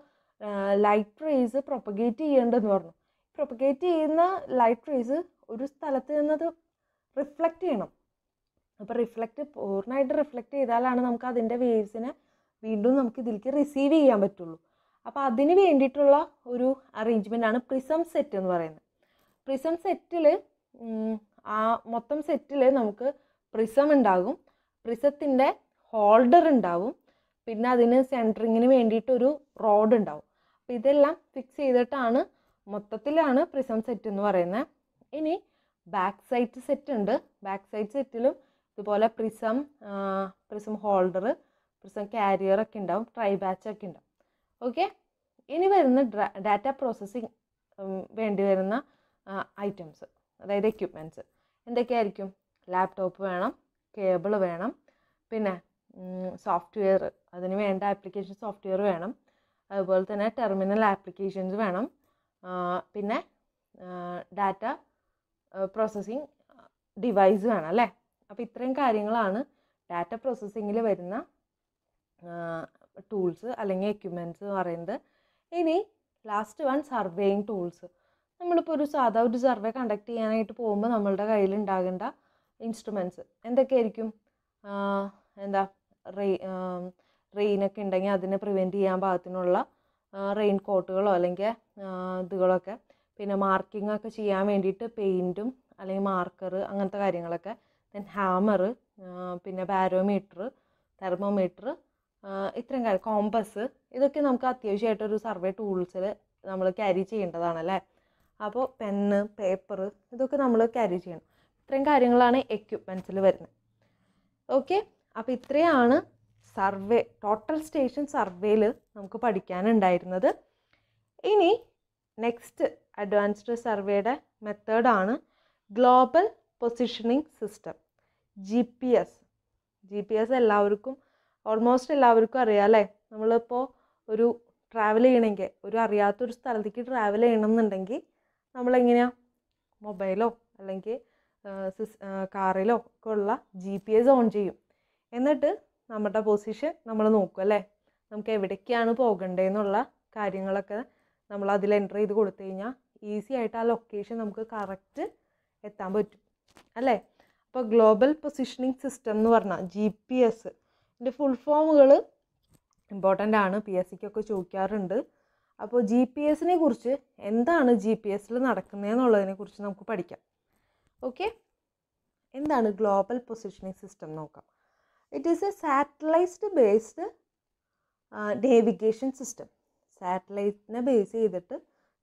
ലൈറ്റ് റേസ് പ്രൊപ്പഗേറ്റ് ചെയ്യേണ്ടതെന്ന് പറഞ്ഞു പ്രൊപ്പഗേറ്റ് ചെയ്യുന്ന ലൈറ്റ് റേസ് ഒരു സ്ഥലത്ത് നിന്നത് റിഫ്ലക്റ്റ് ചെയ്യണം അപ്പോൾ റിഫ്ലക്റ്റ് പൂർണ്ണമായിട്ട് റിഫ്ലക്റ്റ് ചെയ്താലാണ് നമുക്ക് അതിൻ്റെ വേവ്സിനെ വീണ്ടും നമുക്ക് ഇതിലേക്ക് റിസീവ് ചെയ്യാൻ പറ്റുള്ളൂ അപ്പോൾ അതിന് വേണ്ടിയിട്ടുള്ള ഒരു അറേഞ്ച്മെൻ്റ് ആണ് പ്രിസം സെറ്റ് എന്ന് പറയുന്നത് പ്രിസം സെറ്റിൽ ആ മൊത്തം സെറ്റിൽ നമുക്ക് പ്രിസം ഉണ്ടാകും പ്രിസത്തിൻ്റെ ഹോൾഡർ ഉണ്ടാവും പിന്നെ അതിന് സെൻറ്ററിങ്ങിന് വേണ്ടിയിട്ടൊരു റോഡ് ഉണ്ടാവും അപ്പോൾ ഇതെല്ലാം ഫിക്സ് ചെയ്തിട്ടാണ് മൊത്തത്തിലാണ് പ്രിസം സെറ്റ് എന്ന് പറയുന്നത് ഇനി ബാക്ക് സൈഡ് സെറ്റ് ഉണ്ട് ബാക്ക് സൈഡ് സെറ്റിലും ഇതുപോലെ prism prism holder prism carrier ഒക്കെ ഉണ്ടാവും ട്രൈ ബാച്ച് ഒക്കെ ഉണ്ടാവും ഓക്കെ ഇനി വരുന്ന ഡാറ്റ പ്രോസസ്സിങ് വേണ്ടി വരുന്ന ഐറ്റംസ് അതായത് എക്യുപ്മെൻറ്റ്സ് എന്തൊക്കെയായിരിക്കും ലാപ്ടോപ്പ് വേണം കേബിൾ വേണം പിന്നെ സോഫ്റ്റ്വെയർ അതിന് വേണ്ട ആപ്ലിക്കേഷൻ സോഫ്റ്റ്വെയർ വേണം അതുപോലെ തന്നെ ടെർമിനൽ ആപ്ലിക്കേഷൻസ് വേണം പിന്നെ ഡാറ്റ പ്രോസസ്സിങ് ഡിവൈസ് വേണം അല്ലേ അപ്പോൾ ഇത്രയും കാര്യങ്ങളാണ് ഡാറ്റ പ്രോസസ്സിങ്ങിൽ വരുന്ന ടൂൾസ് അല്ലെങ്കിൽ എക്യുപ്മെൻറ്റ്സ് എന്ന് പറയുന്നത് ഇനി ലാസ്റ്റ് വൺ സർവേയിങ് ടൂൾസ് നമ്മളിപ്പോൾ ഒരു സാധാ ഒരു സർവേ കണ്ടക്ട് ചെയ്യാനായിട്ട് പോകുമ്പോൾ നമ്മളുടെ കയ്യിൽ ഉണ്ടാകേണ്ട ഇൻസ്ട്രുമെൻറ്റ്സ് എന്തൊക്കെയായിരിക്കും എന്താ റെയിൻ റെയിനൊക്കെ ഉണ്ടെങ്കിൽ അതിനെ പ്രിവെൻറ്റ് ചെയ്യാൻ പാകത്തിനുള്ള റെയിൻ കോട്ടുകളോ അല്ലെങ്കിൽ ഇതുകളൊക്കെ പിന്നെ മാർക്കിംഗ് ഒക്കെ ചെയ്യാൻ വേണ്ടിയിട്ട് പെയിൻറ്റും അല്ലെങ്കിൽ മാർക്കർ അങ്ങനത്തെ കാര്യങ്ങളൊക്കെ ദെൻ ഹാമർ പിന്നെ ബാരോമീറ്റർ തെർമോമീറ്റർ ഇത്രയും കാര്യം കോമ്പസ് ഇതൊക്കെ നമുക്ക് അത്യാവശ്യമായിട്ടൊരു സർവേ ടൂൾസിൽ നമ്മൾ ക്യാരി ചെയ്യേണ്ടതാണല്ലേ അപ്പോൾ പെന്ന് പേപ്പർ ഇതൊക്കെ നമ്മൾ ക്യാരി ചെയ്യണം ഇത്രയും കാര്യങ്ങളാണ് എക്യുപ്മെൻസിൽ വരുന്നത് ഓക്കെ അപ്പോൾ ഇത്രയാണ് സർവേ ടോട്ടൽ സ്റ്റേഷൻ സർവേയിൽ നമുക്ക് പഠിക്കാനുണ്ടായിരുന്നത് ഇനി നെക്സ്റ്റ് അഡ്വാൻസ്ഡ് സർവേയുടെ മെത്തേഡാണ് global positioning system G P S G P S എല്ലാവർക്കും ഓൾമോസ്റ്റ് എല്ലാവർക്കും അറിയാം അല്ലേ നമ്മളിപ്പോൾ ഒരു ട്രാവൽ ചെയ്യണമെങ്കിൽ ഒരു അറിയാത്തൊരു സ്ഥലത്തേക്ക് ട്രാവൽ ചെയ്യണമെന്നുണ്ടെങ്കിൽ നമ്മളെങ്ങനെയാണ് മൊബൈലോ അല്ലെങ്കിൽ സിസ് കാറിലോ ഒക്കെ ഉള്ള ജി പി എസ് ഓൺ ചെയ്യും എന്നിട്ട് നമ്മുടെ പൊസിഷൻ നമ്മൾ നോക്കും അല്ലേ നമുക്ക് എവിടേക്കാണ് പോകേണ്ടതെന്നുള്ള കാര്യങ്ങളൊക്കെ നമ്മൾ അതിൽ എൻ്റർ ചെയ്ത് കൊടുത്തു കഴിഞ്ഞാൽ ഈസി ആയിട്ട് ആ ലൊക്കേഷൻ നമുക്ക് കറക്റ്റ് എത്താൻ പറ്റും അല്ലേ അപ്പോൾ ഗ്ലോബൽ പൊസിഷനിങ് സിസ്റ്റം എന്ന് പറഞ്ഞാൽ ജി പി എസ് ഇതിൻ്റെ ഫുൾ ഫോമുകൾ ഇമ്പോർട്ടൻ്റ് ആണ് പി എസ് സിക്കൊക്കെ ചോദിക്കാറുണ്ട് അപ്പോൾ ജി പി എസിനെ കുറിച്ച് എന്താണ് ജി പി എസിൽ നടക്കുന്നതെന്നുള്ളതിനെ കുറിച്ച് നമുക്ക് പഠിക്കാം ഓക്കെ എന്താണ് ഗ്ലോബൽ പൊസിഷനിങ് സിസ്റ്റം നോക്കാം it is a satellite based navigation system സാറ്റലൈറ്റിനെ ബേസ് ചെയ്തിട്ട്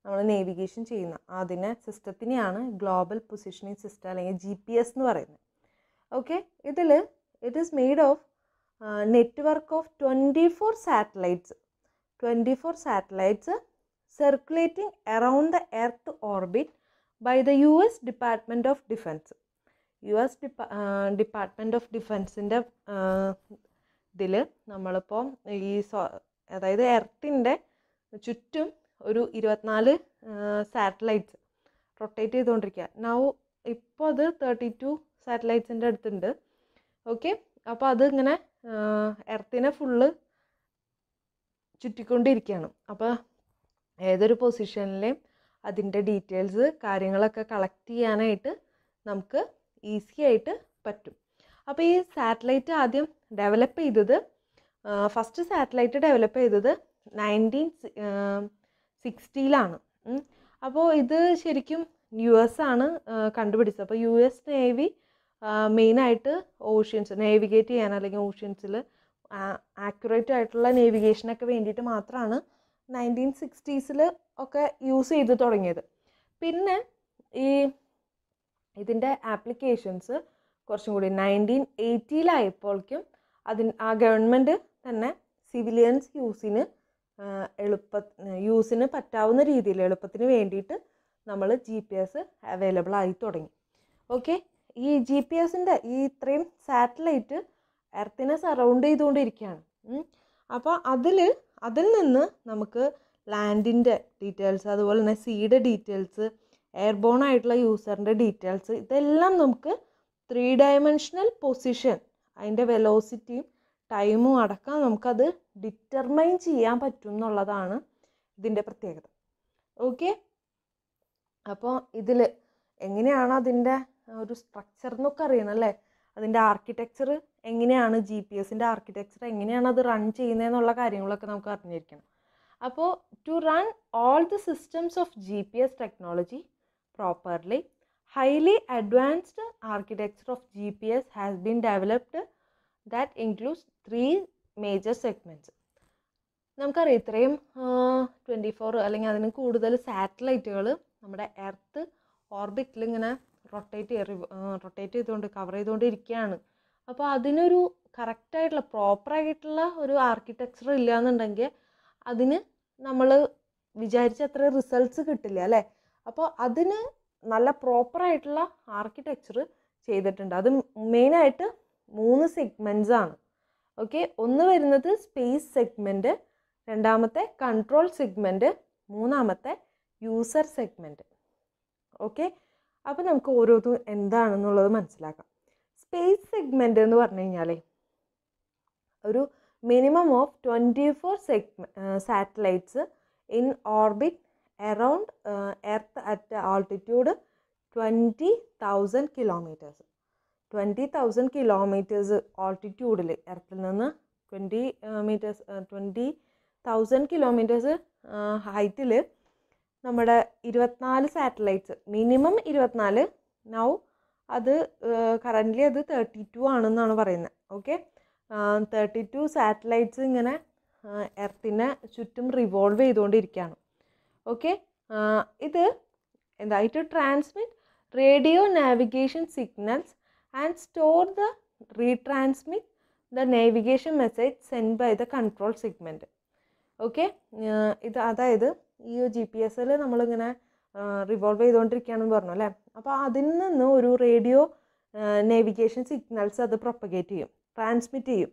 നമ്മൾ നേവിഗേഷൻ ചെയ്യുന്ന അതിനെ സിസ്റ്റത്തിനെയാണ് ഗ്ലോബൽ പൊസിഷനിങ് സിസ്റ്റം അല്ലെങ്കിൽ ജി പി എസ് എന്ന് പറയുന്നത് ഓക്കെ ഇതിൽ it is made of network of twenty four satellites twenty four satellites circulating around the earth orbit by the U S department of defence U S ഡിപ്പാ department of ഡിഫെൻസിൻ്റെ ഇതിൽ നമ്മളിപ്പോൾ ഈ so അതായത് എർത്തിൻ്റെ ചുറ്റും ഒരു ഇരുപത്തിനാല് സാറ്റലൈറ്റ്സ് റൊട്ടേറ്റ് ചെയ്തുകൊണ്ടിരിക്കുക നൗ ഇപ്പോൾ അത് തേർട്ടി ടു സാറ്റലൈറ്റ്സിൻ്റെ അടുത്തുണ്ട് ഓക്കെ അപ്പോൾ അതിങ്ങനെ എർത്തിനെ ഫുള്ള് ചുറ്റിക്കൊണ്ടിരിക്കുകയാണ് അപ്പോൾ ഏതൊരു പൊസിഷനിലെയും അതിൻ്റെ ഡീറ്റെയിൽസ് കാര്യങ്ങളൊക്കെ കളക്ട് ചെയ്യാനായിട്ട് നമുക്ക് ഈസി ആയിട്ട് പറ്റും അപ്പോൾ ഈ സാറ്റലൈറ്റ് ആദ്യം ഡെവലപ്പ് ചെയ്തത് ഫസ്റ്റ് സാറ്റലൈറ്റ് ഡെവലപ്പ് ചെയ്തത് നയൻറ്റീൻ സിക്സ്റ്റിയിലാണ് അപ്പോൾ ഇത് ശരിക്കും യു എസ് ആണ് കണ്ടുപിടിച്ചത് അപ്പോൾ യു എസ് നേവി മെയിനായിട്ട് ഓഷ്യൻസ് നേവിഗേറ്റ് ചെയ്യാൻ അല്ലെങ്കിൽ ഓഷ്യൻസിൽ ആക്യുറേറ്റ് ആയിട്ടുള്ള നേവിഗേഷനൊക്കെ വേണ്ടിയിട്ട് മാത്രമാണ് നയൻറ്റീൻ സിക്സ്റ്റീസിൽ ഒക്കെ യൂസ് ചെയ്ത് തുടങ്ങിയത് പിന്നെ ഈ ഇതിൻ്റെ ആപ്ലിക്കേഷൻസ് കുറച്ചും കൂടി നയൻറ്റീൻ എയ്റ്റിയിലായപ്പോഴേക്കും അതിന് ആ ഗവൺമെൻറ് തന്നെ സിവിലിയൻസ് യൂസിന് എളുപ്പ യൂസിന് പറ്റാവുന്ന രീതിയിൽ എളുപ്പത്തിന് വേണ്ടിയിട്ട് നമ്മൾ ജി പി എസ് അവൈലബിൾ ആയി തുടങ്ങി ഓക്കെ ഈ ജി പി എസിൻ്റെ ഈ ഇത്രയും സാറ്റലൈറ്റ് എർത്തിനെ സറൗണ്ട് ചെയ്തുകൊണ്ടിരിക്കുകയാണ് അപ്പോൾ അതിൽ അതിൽ നിന്ന് നമുക്ക് ലാൻഡിൻ്റെ ഡീറ്റെയിൽസ് അതുപോലെ തന്നെ സീഡ് ഡീറ്റെയിൽസ് എയർബോൺ ആയിട്ടുള്ള യൂസറിൻ്റെ ഡീറ്റെയിൽസ് ഇതെല്ലാം നമുക്ക് ത്രീ ഡയമെൻഷനൽ പൊസിഷൻ അതിൻ്റെ വെലോസിറ്റിയും ടൈമും അടക്കം നമുക്കത് ഡിറ്റർമൈൻ ചെയ്യാൻ പറ്റും എന്നുള്ളതാണ് ഇതിൻ്റെ പ്രത്യേകത ഓക്കെ അപ്പോൾ ഇതിൽ എങ്ങനെയാണ് അതിൻ്റെ ഒരു സ്ട്രക്ചർ എന്നൊക്കെ അറിയണം അല്ലേ അതിൻ്റെ ആർക്കിടെക്ചർ എങ്ങനെയാണ് ജി പി എസിൻ്റെ ആർക്കിടെക്ചർ എങ്ങനെയാണ് അത് റൺ ചെയ്യുന്നതെന്നുള്ള കാര്യങ്ങളൊക്കെ നമുക്ക് അറിഞ്ഞിരിക്കണം അപ്പോൾ to run all the systems of G P S technology properly highly advanced architecture of G P S has been developed that includes three major segments നമുക്കറിയാം ഇത്രയും ട്വൻറ്റി ഫോർ അല്ലെങ്കിൽ അതിന് കൂടുതൽ സാറ്റലൈറ്റുകൾ നമ്മുടെ എർത്ത് ഓർബിറ്റിൽ ഇങ്ങനെ റൊട്ടേറ്റ് റൊട്ടേറ്റ് ചെയ്തുകൊണ്ട് cover ചെയ്തുകൊണ്ടിരിക്കുകയാണ് അപ്പോൾ അതിനൊരു കറക്റ്റായിട്ടുള്ള പ്രോപ്പറായിട്ടുള്ള ഒരു ആർക്കിടെക്ചർ ഇല്ല എന്നുണ്ടെങ്കിൽ അതിന് നമ്മൾ വിചാരിച്ച അത്ര റിസൾട്ട്സ് കിട്ടില്ല അല്ലേ അപ്പോൾ അതിന് നല്ല പ്രോപ്പറായിട്ടുള്ള ആർക്കിടെക്ചർ ചെയ്തിട്ടുണ്ട് അത് മെയിനായിട്ട് മൂന്ന് സെഗ്മെൻറ്റ്സ് ആണ് ഓക്കെ ഒന്ന് വരുന്നത് സ്പേസ് സെഗ്മെൻറ്റ് രണ്ടാമത്തെ കൺട്രോൾ സെഗ്മെൻറ്റ് മൂന്നാമത്തെ യൂസർ സെഗ്മെൻറ്റ് ഓക്കെ അപ്പോൾ നമുക്ക് ഓരോന്നും എന്താണെന്നുള്ളത് മനസ്സിലാക്കാം സ്പേസ് സെഗ്മെൻറ്റ് എന്ന് പറഞ്ഞു കഴിഞ്ഞാലേ ഒരു minimum of twenty four satellites in orbit around earth at altitude twenty thousand kilometres twenty thousand kilometres ഓൾട്ടിറ്റ്യൂഡിൽ എർത്തിൽ നിന്ന് twenty metres twenty thousand kilometres ഹൈറ്റിൽ നമ്മുടെ ഇരുപത്തിനാല് സാറ്റലൈറ്റ്സ് മിനിമം ഇരുപത്തിനാല് നൗ അത് കറൻ്റ്ലി uh, അത് തേർട്ടി ടു ആണെന്നാണ് പറയുന്നത് ഓക്കെ തേർട്ടി ടു സാറ്റലൈറ്റ്സ് ഇങ്ങനെ എർത്തിനെ ചുറ്റും റിവോൾവ് ചെയ്തുകൊണ്ടിരിക്കുകയാണ് ഓക്കെ ഇത് എന്താ it transmit radio navigation signals and store the retransmit the navigation message send by the control segment okay ഇത് അതായത് ഈ ജി പി എസിൽ നമ്മളിങ്ങനെ റിവോൾവ് ചെയ്തുകൊണ്ടിരിക്കുകയാണെന്ന് പറഞ്ഞു അല്ലേ അപ്പോൾ അതിൽ നിന്ന് ഒരു റേഡിയോ നേവിഗേഷൻ സിഗ്നൽസ് അത് പ്രൊപ്പഗേറ്റ് ചെയ്യും ട്രാൻസ്മിറ്റ് ചെയ്യും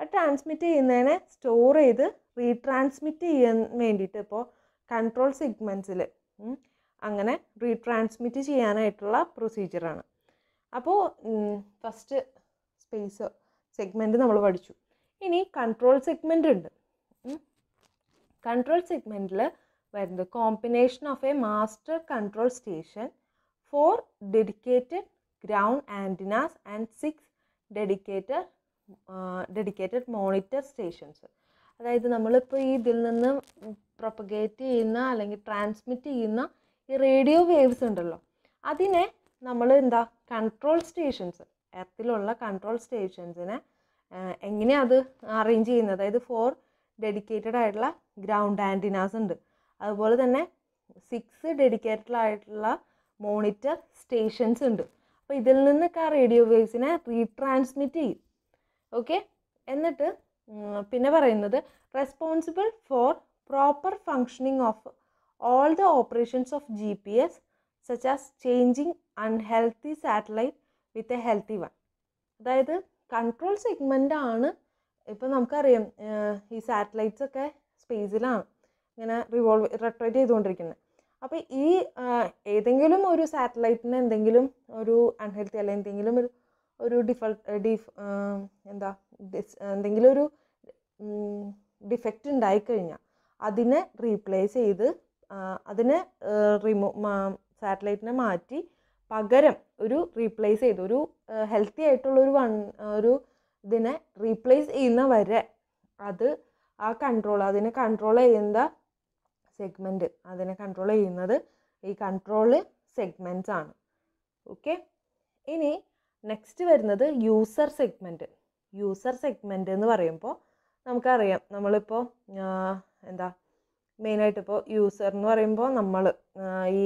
ആ ട്രാൻസ്മിറ്റ് ചെയ്യുന്നതിനെ സ്റ്റോർ ചെയ്ത് റീട്രാൻസ്മിറ്റ് ചെയ്യാൻ വേണ്ടിയിട്ട് ഇപ്പോൾ കൺട്രോൾ സിഗ്മെൻസിൽ അങ്ങനെ റീട്രാൻസ്മിറ്റ് ചെയ്യാനായിട്ടുള്ള പ്രൊസീജിയറാണ് അപ്പോൾ ഫസ്റ്റ് സ്പേസ് സെഗ്മെൻറ്റ് നമ്മൾ പഠിച്ചു ഇനി കൺട്രോൾ സെഗ്മെൻ്റ് ഉണ്ട് കൺട്രോൾ സെഗ്മെൻറ്റിൽ വരുന്നത് combination of a master control station four dedicated ground antennas and six dedicated dedicated monitor stations അതായത് നമ്മളിപ്പോൾ ഈ ഇതിൽ നിന്ന് പ്രൊപ്പഗേറ്റ് ചെയ്യുന്ന അല്ലെങ്കിൽ ട്രാൻസ്മിറ്റ് ചെയ്യുന്ന ഈ റേഡിയോ വേവ്സ് ഉണ്ടല്ലോ അതിനെ നമ്മൾ എന്താ കൺട്രോൾ സ്റ്റേഷൻസ് എർത്തിലുള്ള കൺട്രോൾ സ്റ്റേഷൻസിനെ എങ്ങനെയാണ് അത് അറേഞ്ച് ചെയ്യുന്നത് അതായത് ഫോർ ഡെഡിക്കേറ്റഡ് ആയിട്ടുള്ള ഗ്രൗണ്ട് ആൻറ്റിനാസ് ഉണ്ട് അതുപോലെ തന്നെ സിക്സ് ഡെഡിക്കേറ്റഡ് ആയിട്ടുള്ള മോണിറ്റർ സ്റ്റേഷൻസ് ഉണ്ട് അപ്പോൾ ഇതിൽ നിന്നൊക്കെ ആ റേഡിയോ വേവ്സിനെ റീട്രാൻസ്മിറ്റ് ചെയ്യും ഓക്കെ എന്നിട്ട് പിന്നെ പറയുന്നത് responsible for proper functioning of all the operations of G P S such as changing unhealthy satellite with a healthy one അതായത് കൺട്രോൾ സെഗ്മെൻ്റ് ആണ് ഇപ്പോൾ നമുക്കറിയാം ഈ സാറ്റലൈറ്റ്സ് ഒക്കെ സ്പേസിലാണ് ഇങ്ങനെ റിവോൾവ് റൊട്ടേറ്റ് ചെയ്തുകൊണ്ടിരിക്കുന്നത് അപ്പോൾ ഈ ഏതെങ്കിലും ഒരു സാറ്റലൈറ്റിന് എന്തെങ്കിലും ഒരു അൺഹെൽത്തി അല്ലെങ്കിൽ എന്തെങ്കിലും ഒരു ഒരു ഡിഫൾട്ട് ഡിഫ് എന്താ എന്തെങ്കിലും ഒരു ഡിഫക്റ്റ് ഉണ്ടായിക്കഴിഞ്ഞാൽ അതിനെ റീപ്ലേസ് ചെയ്ത് അതിനെ റിമൂ സാറ്റലൈറ്റിനെ മാറ്റി പകരം ഒരു റീപ്ലേസ് ചെയ്ത് ഒരു ഹെൽത്തി ആയിട്ടുള്ളൊരു വൺ ഒരു ഇതിനെ റീപ്ലേസ് ചെയ്യുന്ന വരെ അത് ആ കൺട്രോൾ അതിനെ കൺട്രോൾ ചെയ്യുന്ന സെഗ്മെൻറ്റ് അതിനെ കൺട്രോൾ ചെയ്യുന്നത് ഈ കൺട്രോൾ സെഗ്മെൻറ്റ്സ് ആണ് ഓക്കെ ഇനി നെക്സ്റ്റ് വരുന്നത് യൂസർ സെഗ്മെൻറ്റ് യൂസർ സെഗ്മെൻറ്റ് എന്ന് പറയുമ്പോൾ നമുക്കറിയാം നമ്മളിപ്പോൾ എന്താ മെയിനായിട്ടിപ്പോൾ യൂസർ എന്ന് പറയുമ്പോൾ നമ്മൾ ഈ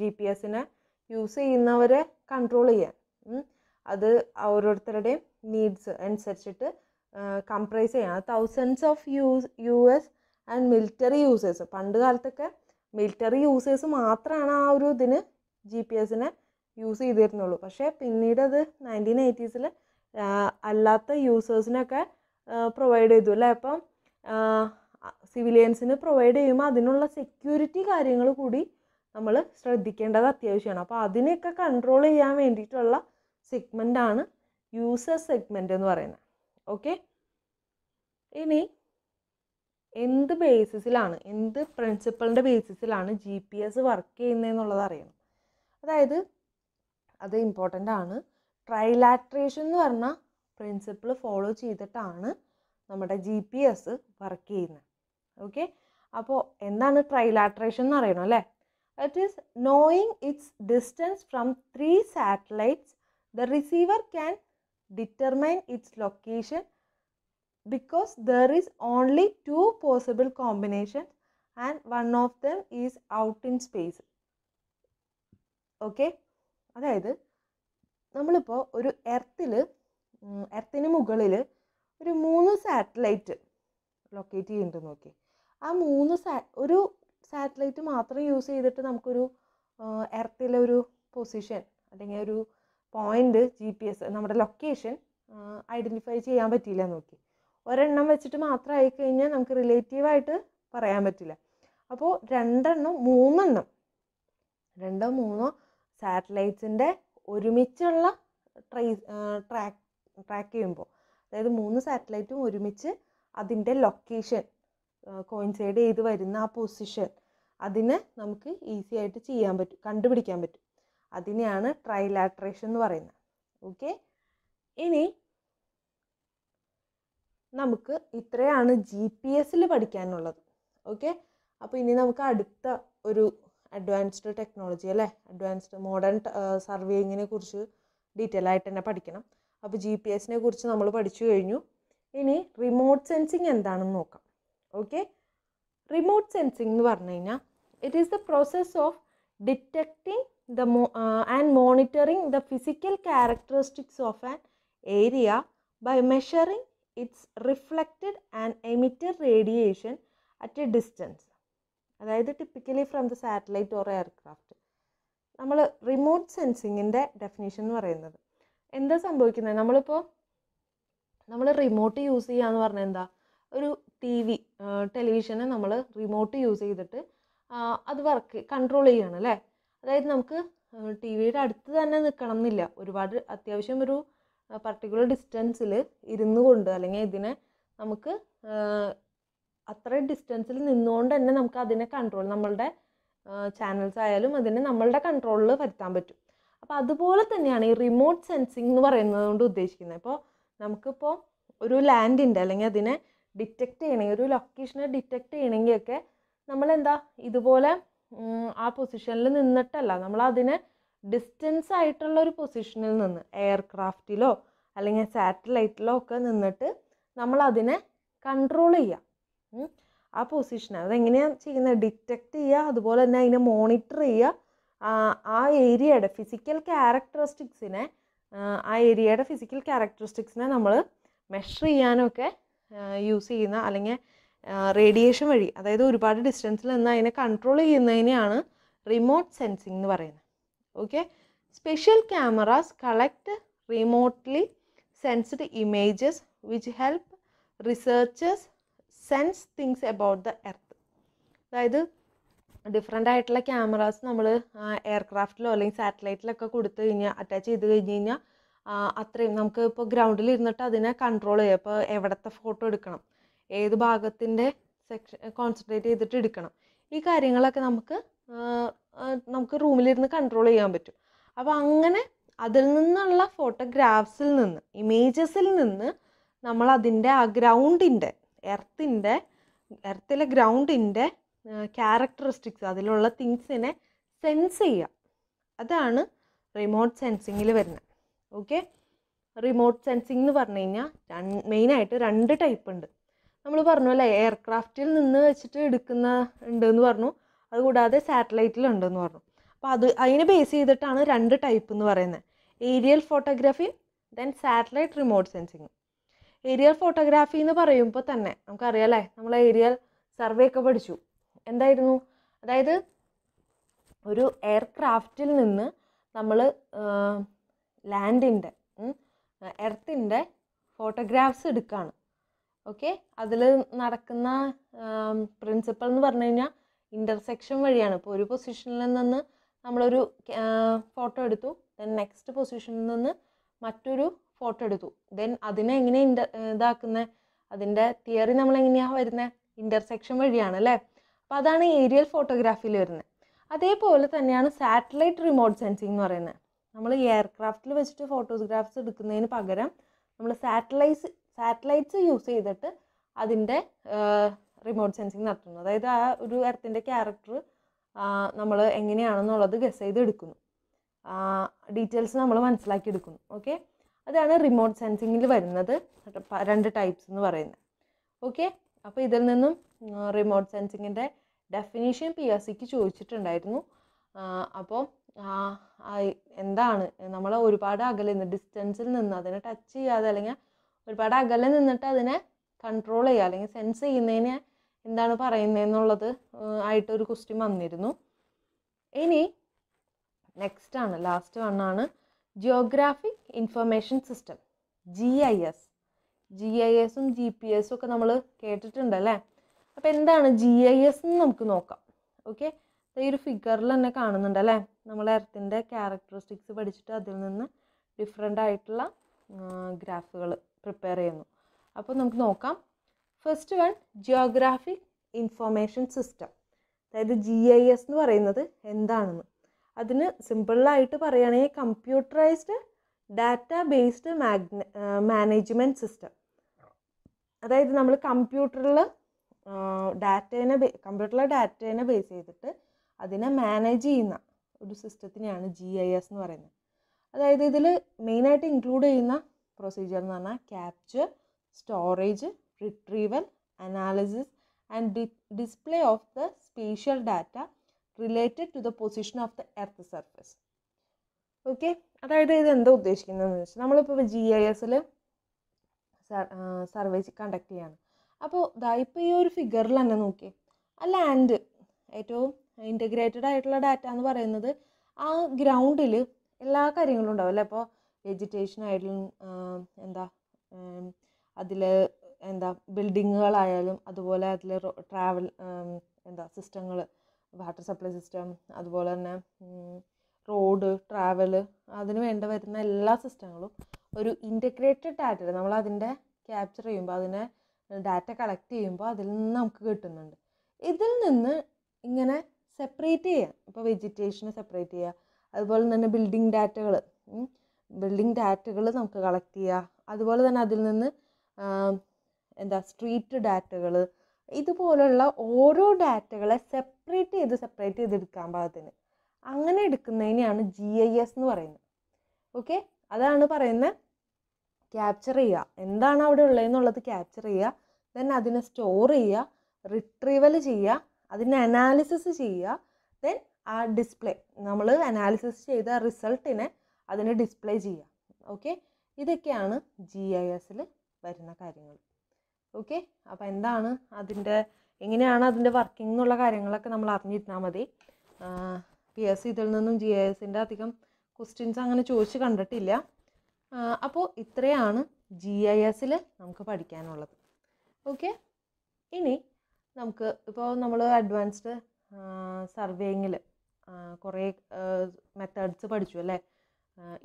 ജി പി എസിനെ യൂസ് ചെയ്യുന്നവരെ കൺട്രോൾ ചെയ്യാൻ അത് ഓരോരുത്തരുടെയും നീഡ്സ് അനുസരിച്ചിട്ട് കംപ്രൈസ് ചെയ്യാം thousands of use U S and military users പണ്ട് കാലത്തൊക്കെ മിലിറ്ററി യൂസേഴ്സ് മാത്രമാണ് ആ ഒരു ഇതിന് ജി പി എസിനെ യൂസ് ചെയ്തിരുന്നുള്ളൂ പക്ഷേ പിന്നീട് അത് നയൻറ്റീൻ എയ്റ്റീസിൽ അല്ലാത്ത യൂസേഴ്സിനൊക്കെ പ്രൊവൈഡ് ചെയ്തു അല്ലേ അപ്പം സിവിലിയൻസിന് പ്രൊവൈഡ് ചെയ്യുമ്പോൾ അതിനുള്ള സെക്യൂരിറ്റി കാര്യങ്ങൾ കൂടി നമ്മൾ ശ്രദ്ധിക്കേണ്ടത് അത്യാവശ്യമാണ് അപ്പോൾ അതിനെയൊക്കെ കൺട്രോൾ ചെയ്യാൻ വേണ്ടിയിട്ടുള്ള ആണ് യൂസർ സെഗ്മെൻ്റ് എന്ന് പറയുന്നത് ഓക്കെ ഇനി എന്ത് ബേസിസിലാണ് എന്ത് പ്രിൻസിപ്പളിൻ്റെ ബേസിസിലാണ് ജി പി എസ് വർക്ക് ചെയ്യുന്നതെന്നുള്ളത് അറിയണം അതായത് അത് ഇമ്പോർട്ടൻ്റ് ആണ് ട്രൈലാട്രേഷൻ എന്ന് പറഞ്ഞ പ്രിൻസിപ്പിൾ ഫോളോ ചെയ്തിട്ടാണ് നമ്മുടെ ജി പി എസ് വർക്ക് ചെയ്യുന്നത് ഓക്കെ അപ്പോൾ എന്താണ് ട്രൈലാട്രേഷൻ എന്ന് അറിയണം അല്ലേ it is knowing its distance from three satellites the receiver can determine its location because there is only two possible combination and one of them is out in space okay അതായത് നമ്മളിപ്പോൾ ഒരു എർത്തിൽ എർത്തിന് മുകളിൽ ഒരു മൂന്ന് satellite locate ചെയ്യുന്നുണ്ട് നോക്കി ആ മൂന്ന് സാ ഒരു സാറ്റലൈറ്റ് മാത്രം യൂസ് ചെയ്തിട്ട് നമുക്കൊരു എർത്തിലെ ഒരു പൊസിഷൻ അല്ലെങ്കിൽ ഒരു പോയിൻ്റ് ജി പി എസ് നമ്മുടെ ലൊക്കേഷൻ ഐഡൻറ്റിഫൈ ചെയ്യാൻ പറ്റിയില്ല നോക്കി ഒരെണ്ണം വെച്ചിട്ട് മാത്രം ആയിക്കഴിഞ്ഞാൽ നമുക്ക് റിലേറ്റീവായിട്ട് പറയാൻ പറ്റില്ല അപ്പോൾ രണ്ടെണ്ണം മൂന്നെണ്ണം രണ്ടോ മൂന്നോ സാറ്റലൈറ്റ്സിൻ്റെ ഒരുമിച്ചുള്ള ട്രൈ ട്രാക്ക് ട്രാക്ക് ചെയ്യുമ്പോൾ അതായത് മൂന്ന് സാറ്റലൈറ്റും ഒരുമിച്ച് അതിൻ്റെ ലൊക്കേഷൻ കോയിൻസൈഡ് ചെയ്ത് വരുന്ന ആ പൊസിഷൻ അതിനെ നമുക്ക് ഈസി ആയിട്ട് ചെയ്യാൻ പറ്റും കണ്ടുപിടിക്കാൻ പറ്റും അതിനെയാണ് ട്രൈലാട്രേഷൻ എന്ന് പറയുന്നത് ഓക്കെ ഇനി നമുക്ക് ഇത്രയാണ് ജി പി എസിൽ പഠിക്കാനുള്ളത് ഓക്കെ അപ്പോൾ ഇനി നമുക്ക് അടുത്ത ഒരു അഡ്വാൻസ്ഡ് ടെക്നോളജി അല്ലേ അഡ്വാൻസ്ഡ് മോഡേൺ സർവേയിങ്ങിനെ കുറിച്ച് ഡീറ്റെയിൽ ആയിട്ട് തന്നെ പഠിക്കണം അപ്പോൾ ജി പി എസിനെ കുറിച്ച് നമ്മൾ പഠിച്ചു കഴിഞ്ഞു ഇനി റിമോട്ട് സെൻസിങ് എന്താണെന്ന് നോക്കാം ഓക്കെ റിമോട്ട് സെൻസിങ് എന്ന് പറഞ്ഞു കഴിഞ്ഞാൽ it is the process of detecting the മോ and monitoring the physical characteristics of an area by measuring its reflected and emitted radiation at a distance അതായത് typically from the satellite or aircraft നമ്മൾ remote സെൻസിങ്ങിൻ്റെ definition എന്ന് പറയുന്നത് എന്താ സംഭവിക്കുന്നത് നമ്മളിപ്പോൾ നമ്മൾ റിമോട്ട് യൂസ് ചെയ്യാന്ന് എന്ന് പറഞ്ഞാൽ എന്താ ഒരു ടി വി ടെലിവിഷനെ നമ്മൾ റിമോട്ട് യൂസ് ചെയ്തിട്ട് അത് വർക്ക് കൺട്രോൾ ചെയ്യണം അല്ലേ അതായത് നമുക്ക് ടി വിയുടെ അടുത്ത് തന്നെ നിൽക്കണം എന്നില്ല ഒരുപാട് അത്യാവശ്യം ഒരു പർട്ടിക്കുലർ ഡിസ്റ്റൻസിൽ ഇരുന്നു കൊണ്ട് അല്ലെങ്കിൽ ഇതിനെ നമുക്ക് അത്ര ഡിസ്റ്റൻസിൽ നിന്നുകൊണ്ട് തന്നെ നമുക്ക് അതിനെ കൺട്രോൾ നമ്മളുടെ ചാനൽസ് ആയാലും അതിനെ നമ്മളുടെ കൺട്രോളിൽ വരുത്താൻ പറ്റും അപ്പോൾ അതുപോലെ തന്നെയാണ് ഈ റിമോട്ട് സെൻസിങ് എന്ന് പറയുന്നത് കൊണ്ട് ഉദ്ദേശിക്കുന്നത് ഇപ്പോൾ നമുക്കിപ്പോൾ ഒരു ലാൻഡിൻ്റെ അല്ലെങ്കിൽ അതിനെ ഡിറ്റക്റ്റ് ചെയ്യണമെങ്കിൽ ഒരു ലൊക്കേഷനെ ഡിറ്റക്റ്റ് ചെയ്യണമെങ്കിലൊക്കെ നമ്മളെന്താ ഇതുപോലെ ആ പൊസിഷനിൽ നിന്നിട്ടല്ല നമ്മൾ അതിനെ ഡിസ്റ്റൻസ് ആയിട്ടുള്ള ഒരു പൊസിഷനിൽ നിന്ന് എയർക്രാഫ്റ്റിലോ അല്ലെങ്കിൽ സാറ്റലൈറ്റിലോ ഒക്കെ നിന്നിട്ട് നമ്മൾ അതിനെ കൺട്രോൾ ചെയ്യുക ആ പൊസിഷൻ അതെങ്ങനെയാണ് ചെയ്യുന്നത് ഡിറ്റക്റ്റ് ചെയ്യുക അതുപോലെ തന്നെ അതിനെ മോണിറ്റർ ചെയ്യുക ആ ഏരിയയുടെ ഫിസിക്കൽ ക്യാരക്ടറിസ്റ്റിക്സിനെ ആ ഏരിയയുടെ ഫിസിക്കൽ ക്യാരക്ടറിസ്റ്റിക്സിനെ നമ്മൾ മെഷർ ചെയ്യാനൊക്കെ യൂസ് ചെയ്യുന്ന അല്ലെങ്കിൽ റേഡിയേഷൻ വഴി അതായത് ഒരുപാട് ഡിസ്റ്റൻസിൽ നിന്ന് അതിനെ കൺട്രോൾ ചെയ്യുന്നതിനെയാണ് റിമോട്ട് സെൻസിങ് എന്ന് പറയുന്നത് okay special cameras collect remotely sensed images which help researchers sense things about the earth അതായത് ഡിഫറെൻ്റ് ആയിട്ടുള്ള ക്യാമറാസ് നമ്മൾ എയർക്രാഫ്റ്റിലോ അല്ലെങ്കിൽ സാറ്റലൈറ്റിലൊക്കെ കൊടുത്തു കഴിഞ്ഞാൽ അറ്റാച്ച് ചെയ്ത് കഴിഞ്ഞ് കഴിഞ്ഞാൽ അത്രയും നമുക്ക് ഇപ്പോൾ ഗ്രൗണ്ടിൽ ഇരുന്നിട്ട് അതിനെ കൺട്രോൾ ചെയ്യാം ഇപ്പോൾ എവിടത്തെ ഫോട്ടോ എടുക്കണം ഏത് ഭാഗത്തിൻ്റെ സെക്ഷൻ കോൺസെൻട്രേറ്റ് ചെയ്തിട്ട് എടുക്കണം ഈ കാര്യങ്ങളൊക്കെ നമുക്ക് നമുക്ക് റൂമിലിരുന്ന് കൺട്രോൾ ചെയ്യാൻ പറ്റും അപ്പോൾ അങ്ങനെ അതിൽ നിന്നുള്ള ഫോട്ടോഗ്രാഫ്സിൽ നിന്ന് ഇമേജസിൽ നിന്ന് നമ്മൾ അതിൻ്റെ ആ ഗ്രൗണ്ടിൻ്റെ എർത്തിൻ്റെ എർത്തിലെ ഗ്രൗണ്ടിൻ്റെ ക്യാരക്ടറിസ്റ്റിക്സ് അതിലുള്ള തിങ്സിനെ സെൻസ് ചെയ്യുക അതാണ് റിമോട്ട് സെൻസിങ്ങിൽ വരുന്നത് ഓക്കെ റിമോട്ട് സെൻസിങ് എന്ന് പറഞ്ഞു കഴിഞ്ഞാൽ രണ്ട് മെയിനായിട്ട് രണ്ട് ടൈപ്പ് ഉണ്ട് നമ്മൾ പറഞ്ഞു അല്ലേ എയർക്രാഫ്റ്റിൽ നിന്ന് വെച്ചിട്ട് എടുക്കുന്ന ഉണ്ടെന്ന് പറഞ്ഞു അതുകൂടാതെ സാറ്റലൈറ്റിലുണ്ടെന്ന് പറഞ്ഞു അപ്പോൾ അത് അതിനെ ബേസ് ചെയ്തിട്ടാണ് രണ്ട് ടൈപ്പ് എന്ന് പറയുന്നത് aerial photography then satellite remote sensing aerial photography എന്ന് പറയുമ്പോൾ തന്നെ നമുക്കറിയാലേ നമ്മൾ ഏരിയൽ സർവേ ഒക്കെ പഠിച്ചു എന്തായിരുന്നു അതായത് ഒരു എയർക്രാഫ്റ്റിൽ നിന്ന് നമ്മൾ ലാൻഡിൻ്റെ എർത്തിൻ്റെ ഫോട്ടോഗ്രാഫ്സ് എടുക്കുകയാണ് ഓക്കെ അതിൽ നടക്കുന്ന പ്രിൻസിപ്പൾ എന്ന് പറഞ്ഞു കഴിഞ്ഞാൽ ഇൻ്റർസെക്ഷൻ വഴിയാണ് ഇപ്പോൾ ഒരു പൊസിഷനിൽ നിന്ന് നമ്മളൊരു ഫോട്ടോ എടുത്തു ദെൻ നെക്സ്റ്റ് പൊസിഷനിൽ നിന്ന് മറ്റൊരു ഫോട്ടോ എടുത്തു ദെൻ അതിനെ എങ്ങനെ ഇൻ്റ ഇതാക്കുന്നത് അതിൻ്റെ തിയറി നമ്മൾ എങ്ങനെയാ വരുന്നത് ഇൻ്റർസെക്ഷൻ വഴിയാണ് അല്ലേ അപ്പോൾ അതാണ് ഏരിയൽ ഫോട്ടോഗ്രാഫിയിൽ വരുന്നത് അതേപോലെ തന്നെയാണ് സാറ്റലൈറ്റ് റിമോട്ട് സെൻസിങ് എന്ന് പറയുന്നത് നമ്മൾ എയർക്രാഫ്റ്റിൽ വെച്ചിട്ട് ഫോട്ടോഗ്രാഫ്സ് എടുക്കുന്നതിന് പകരം നമ്മൾ സാറ്റലൈറ്റ്സ് സാറ്റലൈറ്റ്സ് യൂസ് ചെയ്തിട്ട് അതിൻ്റെ റിമോട്ട് സെൻസിങ് നടത്തുന്നു അതായത് ആ ഒരു എർത്തിൻ്റെ ക്യാരക്ടർ നമ്മൾ എങ്ങനെയാണെന്നുള്ളത് ഗസ് ചെയ്ത് എടുക്കുന്നു ഡീറ്റെയിൽസ് നമ്മൾ മനസ്സിലാക്കി എടുക്കുന്നു ഓക്കെ അതാണ് റിമോട്ട് സെൻസിങ്ങിൽ വരുന്നത് രണ്ട് ടൈപ്സ് എന്ന് പറയുന്നത് ഓക്കെ അപ്പോൾ ഇതിൽ നിന്നും റിമോട്ട് സെൻസിങ്ങിൻ്റെ ഡെഫിനേഷൻ പി എസ് സിക്ക് ചോദിച്ചിട്ടുണ്ടായിരുന്നു അപ്പോൾ എന്താണ് നമ്മൾ ഒരുപാട് അകലെ നിന്ന് ഡിസ്റ്റൻസിൽ നിന്ന് അതിനെ ടച്ച് ചെയ്യാതെ അല്ലെങ്കിൽ ഒരുപാട് അകലെ നിന്നിട്ട് അതിനെ കൺട്രോൾ ചെയ്യുക അല്ലെങ്കിൽ സെൻസ് ചെയ്യുന്നതിനെ എന്താണ് പറയുന്നതെന്നുള്ളത് ആയിട്ടൊരു ക്വസ്റ്റ്യൻ വന്നിരുന്നു ഇനി നെക്സ്റ്റ് ആണ് ലാസ്റ്റ് വണ്ണാണ് geographic information system G I S G I എസും ജി പി എസും ഒക്കെ നമ്മൾ കേട്ടിട്ടുണ്ട് അല്ലേ അപ്പോൾ എന്താണ് ജി ഐ എസ് എന്ന് നമുക്ക് നോക്കാം ഓക്കെ ഈ ഒരു ഫിഗറിൽ തന്നെ കാണുന്നുണ്ട് അല്ലേ നമ്മൾ എർത്തിൻ്റെ ക്യാരക്ടറിസ്റ്റിക്സ് പഠിച്ചിട്ട് അതിൽ നിന്ന് ഡിഫറെൻ്റ് ആയിട്ടുള്ള ഗ്രാഫുകൾ പ്രിപ്പയർ ചെയ്യുന്നു അപ്പോൾ നമുക്ക് നോക്കാം first one geographic information system അതായത് ജി ഐ എസ് എന്ന് പറയുന്നത് എന്താണെന്ന് അതിന് സിമ്പിളായിട്ട് പറയുകയാണെങ്കിൽ കമ്പ്യൂട്ടറൈസ്ഡ് ഡാറ്റ ബേസ്ഡ് മാഗ്ന മാനേജ്മെൻറ്റ് സിസ്റ്റം അതായത് നമ്മൾ കമ്പ്യൂട്ടറിൽ ഡാറ്റേനെ ബേ കമ്പ്യൂട്ടറിലെ ഡാറ്റേനെ ബേസ് ചെയ്തിട്ട് അതിനെ മാനേജ് ചെയ്യുന്ന ഒരു സിസ്റ്റത്തിനെയാണ് ജി ഐ എസ് എന്ന് പറയുന്നത് അതായത് ഇതിൽ മെയിനായിട്ട് ഇൻക്ലൂഡ് ചെയ്യുന്ന പ്രൊസീജിയർ എന്ന് പറഞ്ഞാൽ capture storage retrieval analysis and display of the spatial data related to the position of the earth surface okay അതായത് ഇത് എന്താ ഉദ്ദേശിക്കുന്നതെന്ന് വെച്ചാൽ നമ്മളിപ്പോൾ ജി ഐ എസിൽ സർവേ കണ്ടക്ട് ചെയ്യാണ് അപ്പോൾ ദാ ഇപ്പോൾ ഈ ഒരു ഫിഗറിൽ തന്നെ നോക്കിയേ ആ ലാൻഡ് ഏറ്റവും ഇൻ്റഗ്രേറ്റഡ് ആയിട്ടുള്ള ഡാറ്റ എന്ന് പറയുന്നത് ആ ഗ്രൗണ്ടിൽ എല്ലാ കാര്യങ്ങളും ഉണ്ടാവും അല്ലേ അപ്പോൾ വെജിറ്റേഷൻ ആയാലും എന്താ അതിൽ എന്താ ബിൽഡിങ്ങുകളായാലും അതുപോലെ അതിൽ ട്രാവൽ എന്താ സിസ്റ്റങ്ങൾ വാട്ടർ സപ്ലൈ സിസ്റ്റം അതുപോലെ തന്നെ റോഡ് ട്രാവൽ അതിന് വേണ്ട വരുന്ന എല്ലാ സിസ്റ്റങ്ങളും ഒരു ഇൻറ്റഗ്രേറ്റഡ് ഡാറ്റ നമ്മൾ അതിൻ്റെ ക്യാപ്ചർ ചെയ്യുമ്പോൾ അതിനെ ഡാറ്റ കളക്ട് ചെയ്യുമ്പോൾ അതിൽ നിന്ന് നമുക്ക് കിട്ടുന്നുണ്ട് ഇതിൽ നിന്ന് ഇങ്ങനെ സെപ്പറേറ്റ് ചെയ്യുക ഇപ്പോൾ വെജിറ്റേഷനെ സെപ്പറേറ്റ് ചെയ്യുക അതുപോലെ തന്നെ ബിൽഡിംഗ് ഡാറ്റകൾ ബിൽഡിംഗ് ഡാറ്റകൾ നമുക്ക് കളക്ട് ചെയ്യുക അതുപോലെ തന്നെ അതിൽ നിന്ന് എന്താ സ്ട്രീറ്റ് ഡാറ്റകൾ ഇതുപോലുള്ള ഓരോ ഡാറ്റകളെ സെപ്പറേറ്റ് ചെയ്ത് സെപ്പറേറ്റ് ചെയ്ത് എടുക്കാൻ പാകത്തിന് അങ്ങനെ എടുക്കുന്നതിനെയാണ് ജി ഐ എസ് എന്ന് പറയുന്നത് ഓക്കെ അതാണ് പറയുന്നത് ക്യാപ്ചർ ചെയ്യുക എന്താണ് അവിടെ ഉള്ളതെന്നുള്ളത് ക്യാപ്ചർ ചെയ്യുക ദെൻ അതിനെ സ്റ്റോർ ചെയ്യുക റിട്രീവൽ ചെയ്യുക അതിനെ അനാലിസിസ് ചെയ്യുക ദെൻ ആ ഡിസ്പ്ലേ നമ്മൾ അനാലിസിസ് ചെയ്ത റിസൾട്ടിനെ അതിന് ഡിസ്പ്ലേ ചെയ്യുക ഓക്കെ ഇതൊക്കെയാണ് ജി ഐ എസിൽ വരുന്ന കാര്യങ്ങൾ ഓക്കെ അപ്പോൾ എന്താണ് അതിൻ്റെ എങ്ങനെയാണ് അതിൻ്റെ വർക്കിംഗ് എന്നുള്ള കാര്യങ്ങളൊക്കെ നമ്മൾ അറിഞ്ഞിരുന്നാൽ മതി പി എസ് സി ഇതിൽ നിന്നും ജി എസിൻ്റെ അധികം ക്വസ്റ്റ്യൻസ് അങ്ങനെ ചോദിച്ച് കണ്ടിട്ടില്ല അപ്പോൾ ഇത്രയാണ് ജി ഐ എസിൽ നമുക്ക് പഠിക്കാനുള്ളത് ഓക്കെ ഇനി നമുക്ക് ഇപ്പോൾ നമ്മൾ അഡ്വാൻസ്ഡ് സർവേയിങ്ങിൽ കുറേ മെത്തേഡ്സ് പഠിച്ചു അല്ലേ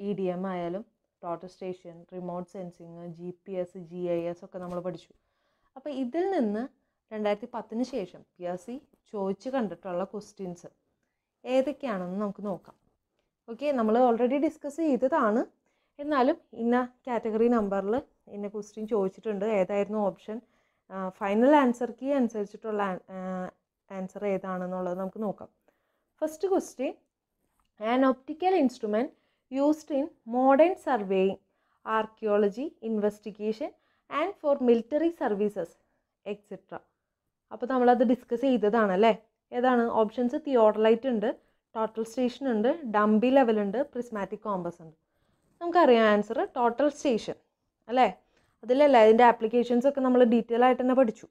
ഇ ഡി എം ആയാലും total station remote sensing G P S G I S ഒക്കെ നമ്മൾ പഠിച്ചു അപ്പോൾ ഇതിൽ നിന്ന് രണ്ടായിരത്തി പത്തിന് ശേഷം പി ആർ സി ചോദിച്ച് കണ്ടിട്ടുള്ള ക്വസ്റ്റ്യൻസ് ഏതൊക്കെയാണെന്ന് നമുക്ക് നോക്കാം ഓക്കെ നമ്മൾ ഓൾറെഡി ഡിസ്കസ് ചെയ്തതാണ് എന്നാലും ഇന്ന കാറ്റഗറി നമ്പറിൽ ഇന്ന ക്വസ്റ്റ്യൻ ചോദിച്ചിട്ടുണ്ട് ഏതായിരുന്നു ഓപ്ഷൻ ഫൈനൽ ആൻസർ കീ അനുസരിച്ചിട്ടുള്ള ആൻസർ ഏതാണെന്നുള്ളത് നമുക്ക് നോക്കാം first question an optical instrument used in modern surveying archaeology investigation and for military services etcetera അപ്പോൾ നമ്മളത് ഡിസ്കസ് ചെയ്തതാണ് അല്ലേ ഏതാണ് ഓപ്ഷൻസ് തിയോഡലൈറ്റ് ഉണ്ട് ടോട്ടൽ സ്റ്റേഷൻ ഉണ്ട് ഡംബി ലെവൽ ഉണ്ട് പ്രിസ്മാറ്റിക് കോമ്പസ് ഉണ്ട് നമുക്കറിയാം ആൻസർ ടോട്ടൽ സ്റ്റേഷൻ അല്ലേ അതിലല്ല അതിൻ്റെ ആപ്ലിക്കേഷൻസ് ഒക്കെ നമ്മൾ ഡീറ്റെയിൽ ആയിട്ട് തന്നെ പഠിച്ചു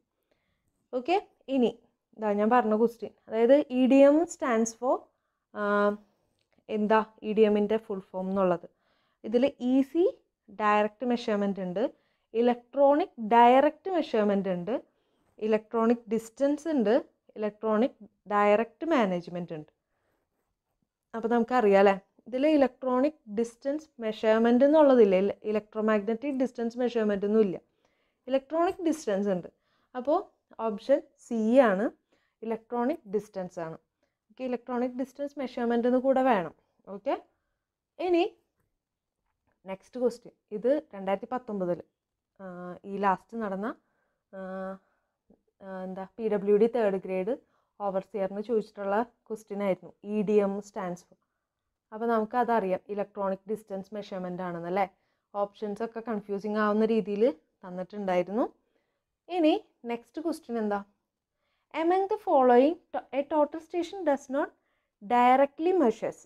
ഓക്കെ ഇനി ഇതാ ഞാൻ പറഞ്ഞ ക്വസ്റ്റ്യൻ അതായത് E D M stands for എന്താ ഇ ഡി എമ്മിൻ്റെ ഫുൾ ഫോം എന്നുള്ളത് ഇതിൽ ഈസി ഡയറക്റ്റ് മെഷർമെൻ്റ് ഉണ്ട് ഇലക്ട്രോണിക് ഡയറക്റ്റ് മെഷർമെൻ്റ് ഉണ്ട് ഇലക്ട്രോണിക് ഡിസ്റ്റൻസ് ഉണ്ട് ഇലക്ട്രോണിക് ഡയറക്റ്റ് മാനേജ്മെൻ്റ് ഉണ്ട് അപ്പോൾ നമുക്കറിയാം അല്ലേ ഇതിൽ ഇലക്ട്രോണിക് ഡിസ്റ്റൻസ് മെഷർമെൻ്റ് എന്നുള്ളതില്ല ഇലക്ട്രോമാഗ്നറ്റിക് ഡിസ്റ്റൻസ് മെഷർമെൻ്റ് ഒന്നുമില്ല ഇലക്ട്രോണിക് ഡിസ്റ്റൻസ് ഉണ്ട് അപ്പോൾ ഓപ്ഷൻ സി ആണ് ഇലക്ട്രോണിക് ഡിസ്റ്റൻസ് ആണ് ഓക്കെ ഇലക്ട്രോണിക് ഡിസ്റ്റൻസ് മെഷർമെൻ്റ് എന്ന് കൂടെ വേണം ഓക്കെ ഇനി നെക്സ്റ്റ് ക്വസ്റ്റ്യൻ ഇത് രണ്ടായിരത്തി പത്തൊമ്പതിൽ ഈ ലാസ്റ്റ് നടന്ന എന്താ P W D third grade ഓവർസിയറിന് ചോദിച്ചിട്ടുള്ള ക്വസ്റ്റ്യൻ ആയിരുന്നു E D M stands for അപ്പോൾ നമുക്കതറിയാം ഇലക്ട്രോണിക് ഡിസ്റ്റൻസ് മെഷർമെൻ്റ് ആണെന്നല്ലേ ഓപ്ഷൻസ് ഒക്കെ കൺഫ്യൂസിങ് ആവുന്ന രീതിയിൽ തന്നിട്ടുണ്ടായിരുന്നു ഇനി നെക്സ്റ്റ് ക്വസ്റ്റ്യൻ എന്താ among the following a total station does not directly measures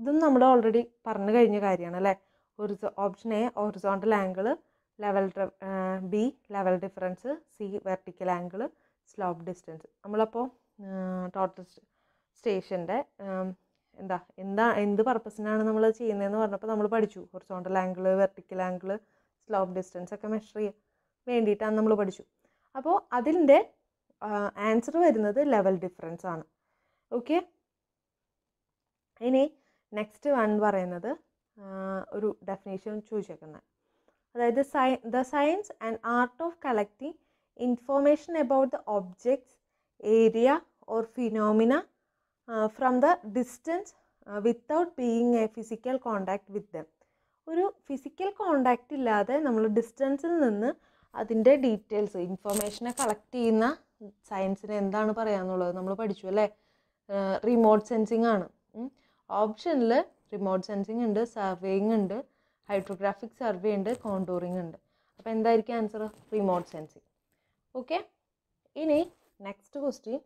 ഇതും നമ്മൾ ഓൾറെഡി പറഞ്ഞു കഴിഞ്ഞ കാര്യമാണ് അല്ലേ ഒരു option A horizontal angle level B level difference C vertical angle slope distance നമ്മളപ്പോൾ ടോട്ടൽ സ്റ്റേഷൻ്റെ എന്താ എന്താ എന്ത് പർപ്പസിനാണ് നമ്മൾ ചെയ്യുന്നതെന്ന് പറഞ്ഞപ്പോൾ നമ്മൾ പഠിച്ചു horizontal angle vertical angle slope distance ഒക്കെ മെഷർ ചെയ്യാൻ വേണ്ടിയിട്ടാണ് നമ്മൾ പഠിച്ചു അപ്പോൾ അതിൻ്റെ ആൻസർ വരുന്നത് ലെവൽ ഡിഫറൻസ് ആണ് ഓക്കെ ഇനി നെക്സ്റ്റ് വൺ പറയുന്നത് ഒരു ഡെഫിനേഷൻ ചോദിച്ചേക്കുന്നത് അതായത് സയ the science and art of collecting information about the objects area or phenomena from the distance without being a physical contact with them ഒരു ഫിസിക്കൽ കോണ്ടാക്റ്റ് ഇല്ലാതെ നമ്മൾ ഡിസ്റ്റൻസിൽ നിന്ന് അതിൻ്റെ ഡീറ്റെയിൽസ് ഇൻഫോർമേഷനെ കളക്ട് ചെയ്യുന്ന സയൻസിന് എന്താണ് പറയാന്നുള്ളത് നമ്മൾ പഠിച്ചു അല്ലേ റിമോട്ട് സെൻസിങ് ആണ് ഓപ്ഷനിൽ റിമോട്ട് സെൻസിങ് ഉണ്ട് സർവേയിങ് ഉണ്ട് ഹൈഡ്രോഗ്രാഫിക് സർവേ ഉണ്ട് കോണ്ടോറിങ് ഉണ്ട് അപ്പോൾ എന്തായിരിക്കും ആൻസർ റിമോട്ട് സെൻസിങ് ഓക്കെ ഇനി next question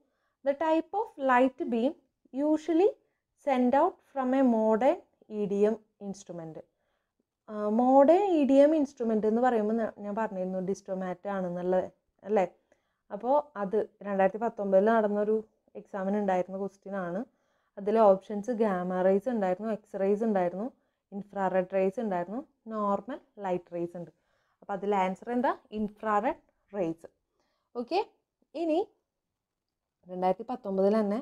the type of light beam usually send out from a modern E D M instrument modern E D M instrument എന്ന് പറയുമ്പോൾ ഞാൻ പറഞ്ഞിരുന്നു ഡിസ്റ്റോമാറ്റ് ആണെന്നുള്ളത് അല്ലേ അപ്പോൾ അത് രണ്ടായിരത്തി പത്തൊമ്പതിൽ നടന്നൊരു എക്സാമിന് ഉണ്ടായിരുന്ന ക്വസ്റ്റ്യൻ ആണ് അതിലെ ഓപ്ഷൻസ് ഗ്യാമറൈസ് ഉണ്ടായിരുന്നു എക്സ്റേസ് ഉണ്ടായിരുന്നു ഇൻഫ്രാറെഡ് റേസ് ഉണ്ടായിരുന്നു നോർമൽ ലൈറ്റ് റേസ് ഉണ്ട് അപ്പോൾ അതിൽ ആൻസർ എന്താ ഇൻഫ്രാറെഡ് റേസ് ഓക്കെ ഇനി രണ്ടായിരത്തി പത്തൊമ്പതിൽ തന്നെ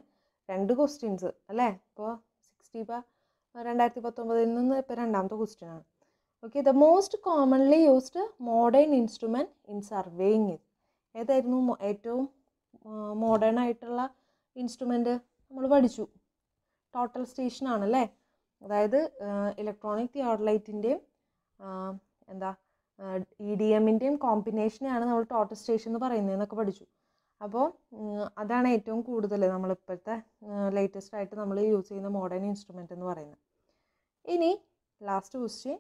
രണ്ട് ക്വസ്റ്റ്യൻസ് അല്ലേ ഇപ്പോൾ സിക്സ്റ്റി ഇപ്പോൾ രണ്ടായിരത്തി പത്തൊമ്പതിൽ നിന്ന് ഇപ്പോൾ രണ്ടാമത്തെ ക്വസ്റ്റ്യൻ ആണ് okay the most commonly used modern instrument in surveying ഇത് ഏതായിരുന്നു ഏറ്റവും മോഡേൺ ആയിട്ടുള്ള ഇൻസ്ട്രുമെൻറ്റ് നമ്മൾ പഠിച്ചു ടോട്ടൽ സ്റ്റേഷൻ ആണല്ലേ അതായത് ഇലക്ട്രോണിക് തിയോഡലൈറ്റിൻ്റെയും എന്താ ഇ ഡി e എമ്മിൻ്റെയും കോമ്പിനേഷനെയാണ് നമ്മൾ ടോട്ടൽ സ്റ്റേഷൻ എന്ന് പറയുന്നത് എന്നൊക്കെ പഠിച്ചു അപ്പോൾ അതാണ് ഏറ്റവും കൂടുതൽ നമ്മളിപ്പോഴത്തെ ലേറ്റസ്റ്റ് ആയിട്ട് നമ്മൾ യൂസ് ചെയ്യുന്ന മോഡേൺ ഇൻസ്ട്രുമെൻ്റ് എന്ന് പറയുന്നത് ഇനി last question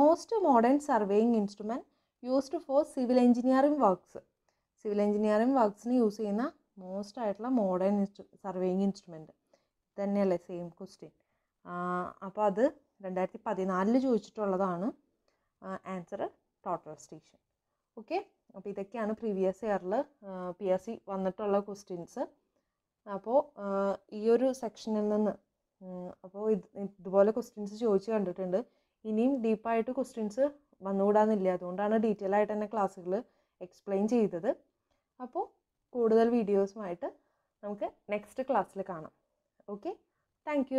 most modern surveying instrument used for civil engineering works civil engineering വർക്ക്സിന് യൂസ് ചെയ്യുന്ന മോസ്റ്റ് ആയിട്ടുള്ള മോഡേൺ ഇൻസ്ട്രു സർവേയിങ് ഇൻസ്ട്രുമെൻറ്റ് തന്നെയല്ലേ സെയിം ക്വസ്റ്റ്യൻ അപ്പോൾ അത് രണ്ടായിരത്തി പതിനാലിൽ ചോദിച്ചിട്ടുള്ളതാണ് ആൻസർ ടോട്ടൽ സ്റ്റേഷൻ ഓക്കെ അപ്പോൾ ഇതൊക്കെയാണ് പ്രീവിയസ് ഇയറിൽ പി എസ് സി വന്നിട്ടുള്ള ക്വസ്റ്റ്യൻസ് അപ്പോൾ ഈ ഒരു സെക്ഷനിൽ നിന്ന് അപ്പോൾ ഇത് ഇതുപോലെ ക്വസ്റ്റ്യൻസ് ചോദിച്ച് കണ്ടിട്ടുണ്ട് ഇനിയും ഡീപ്പായിട്ട് ക്വസ്റ്റ്യൻസ് വന്നുകൂടാന്നില്ല അതുകൊണ്ടാണ് ഡീറ്റെയിൽ ആയിട്ട് തന്നെ ക്ലാസ്സുകൾ എക്സ്പ്ലെയിൻ ചെയ്തത് അപ്പോൾ കൂടുതൽ വീഡിയോസുമായിട്ട് നമുക്ക് നെക്സ്റ്റ് ക്ലാസ്സിൽ കാണാം ഓക്കെ താങ്ക്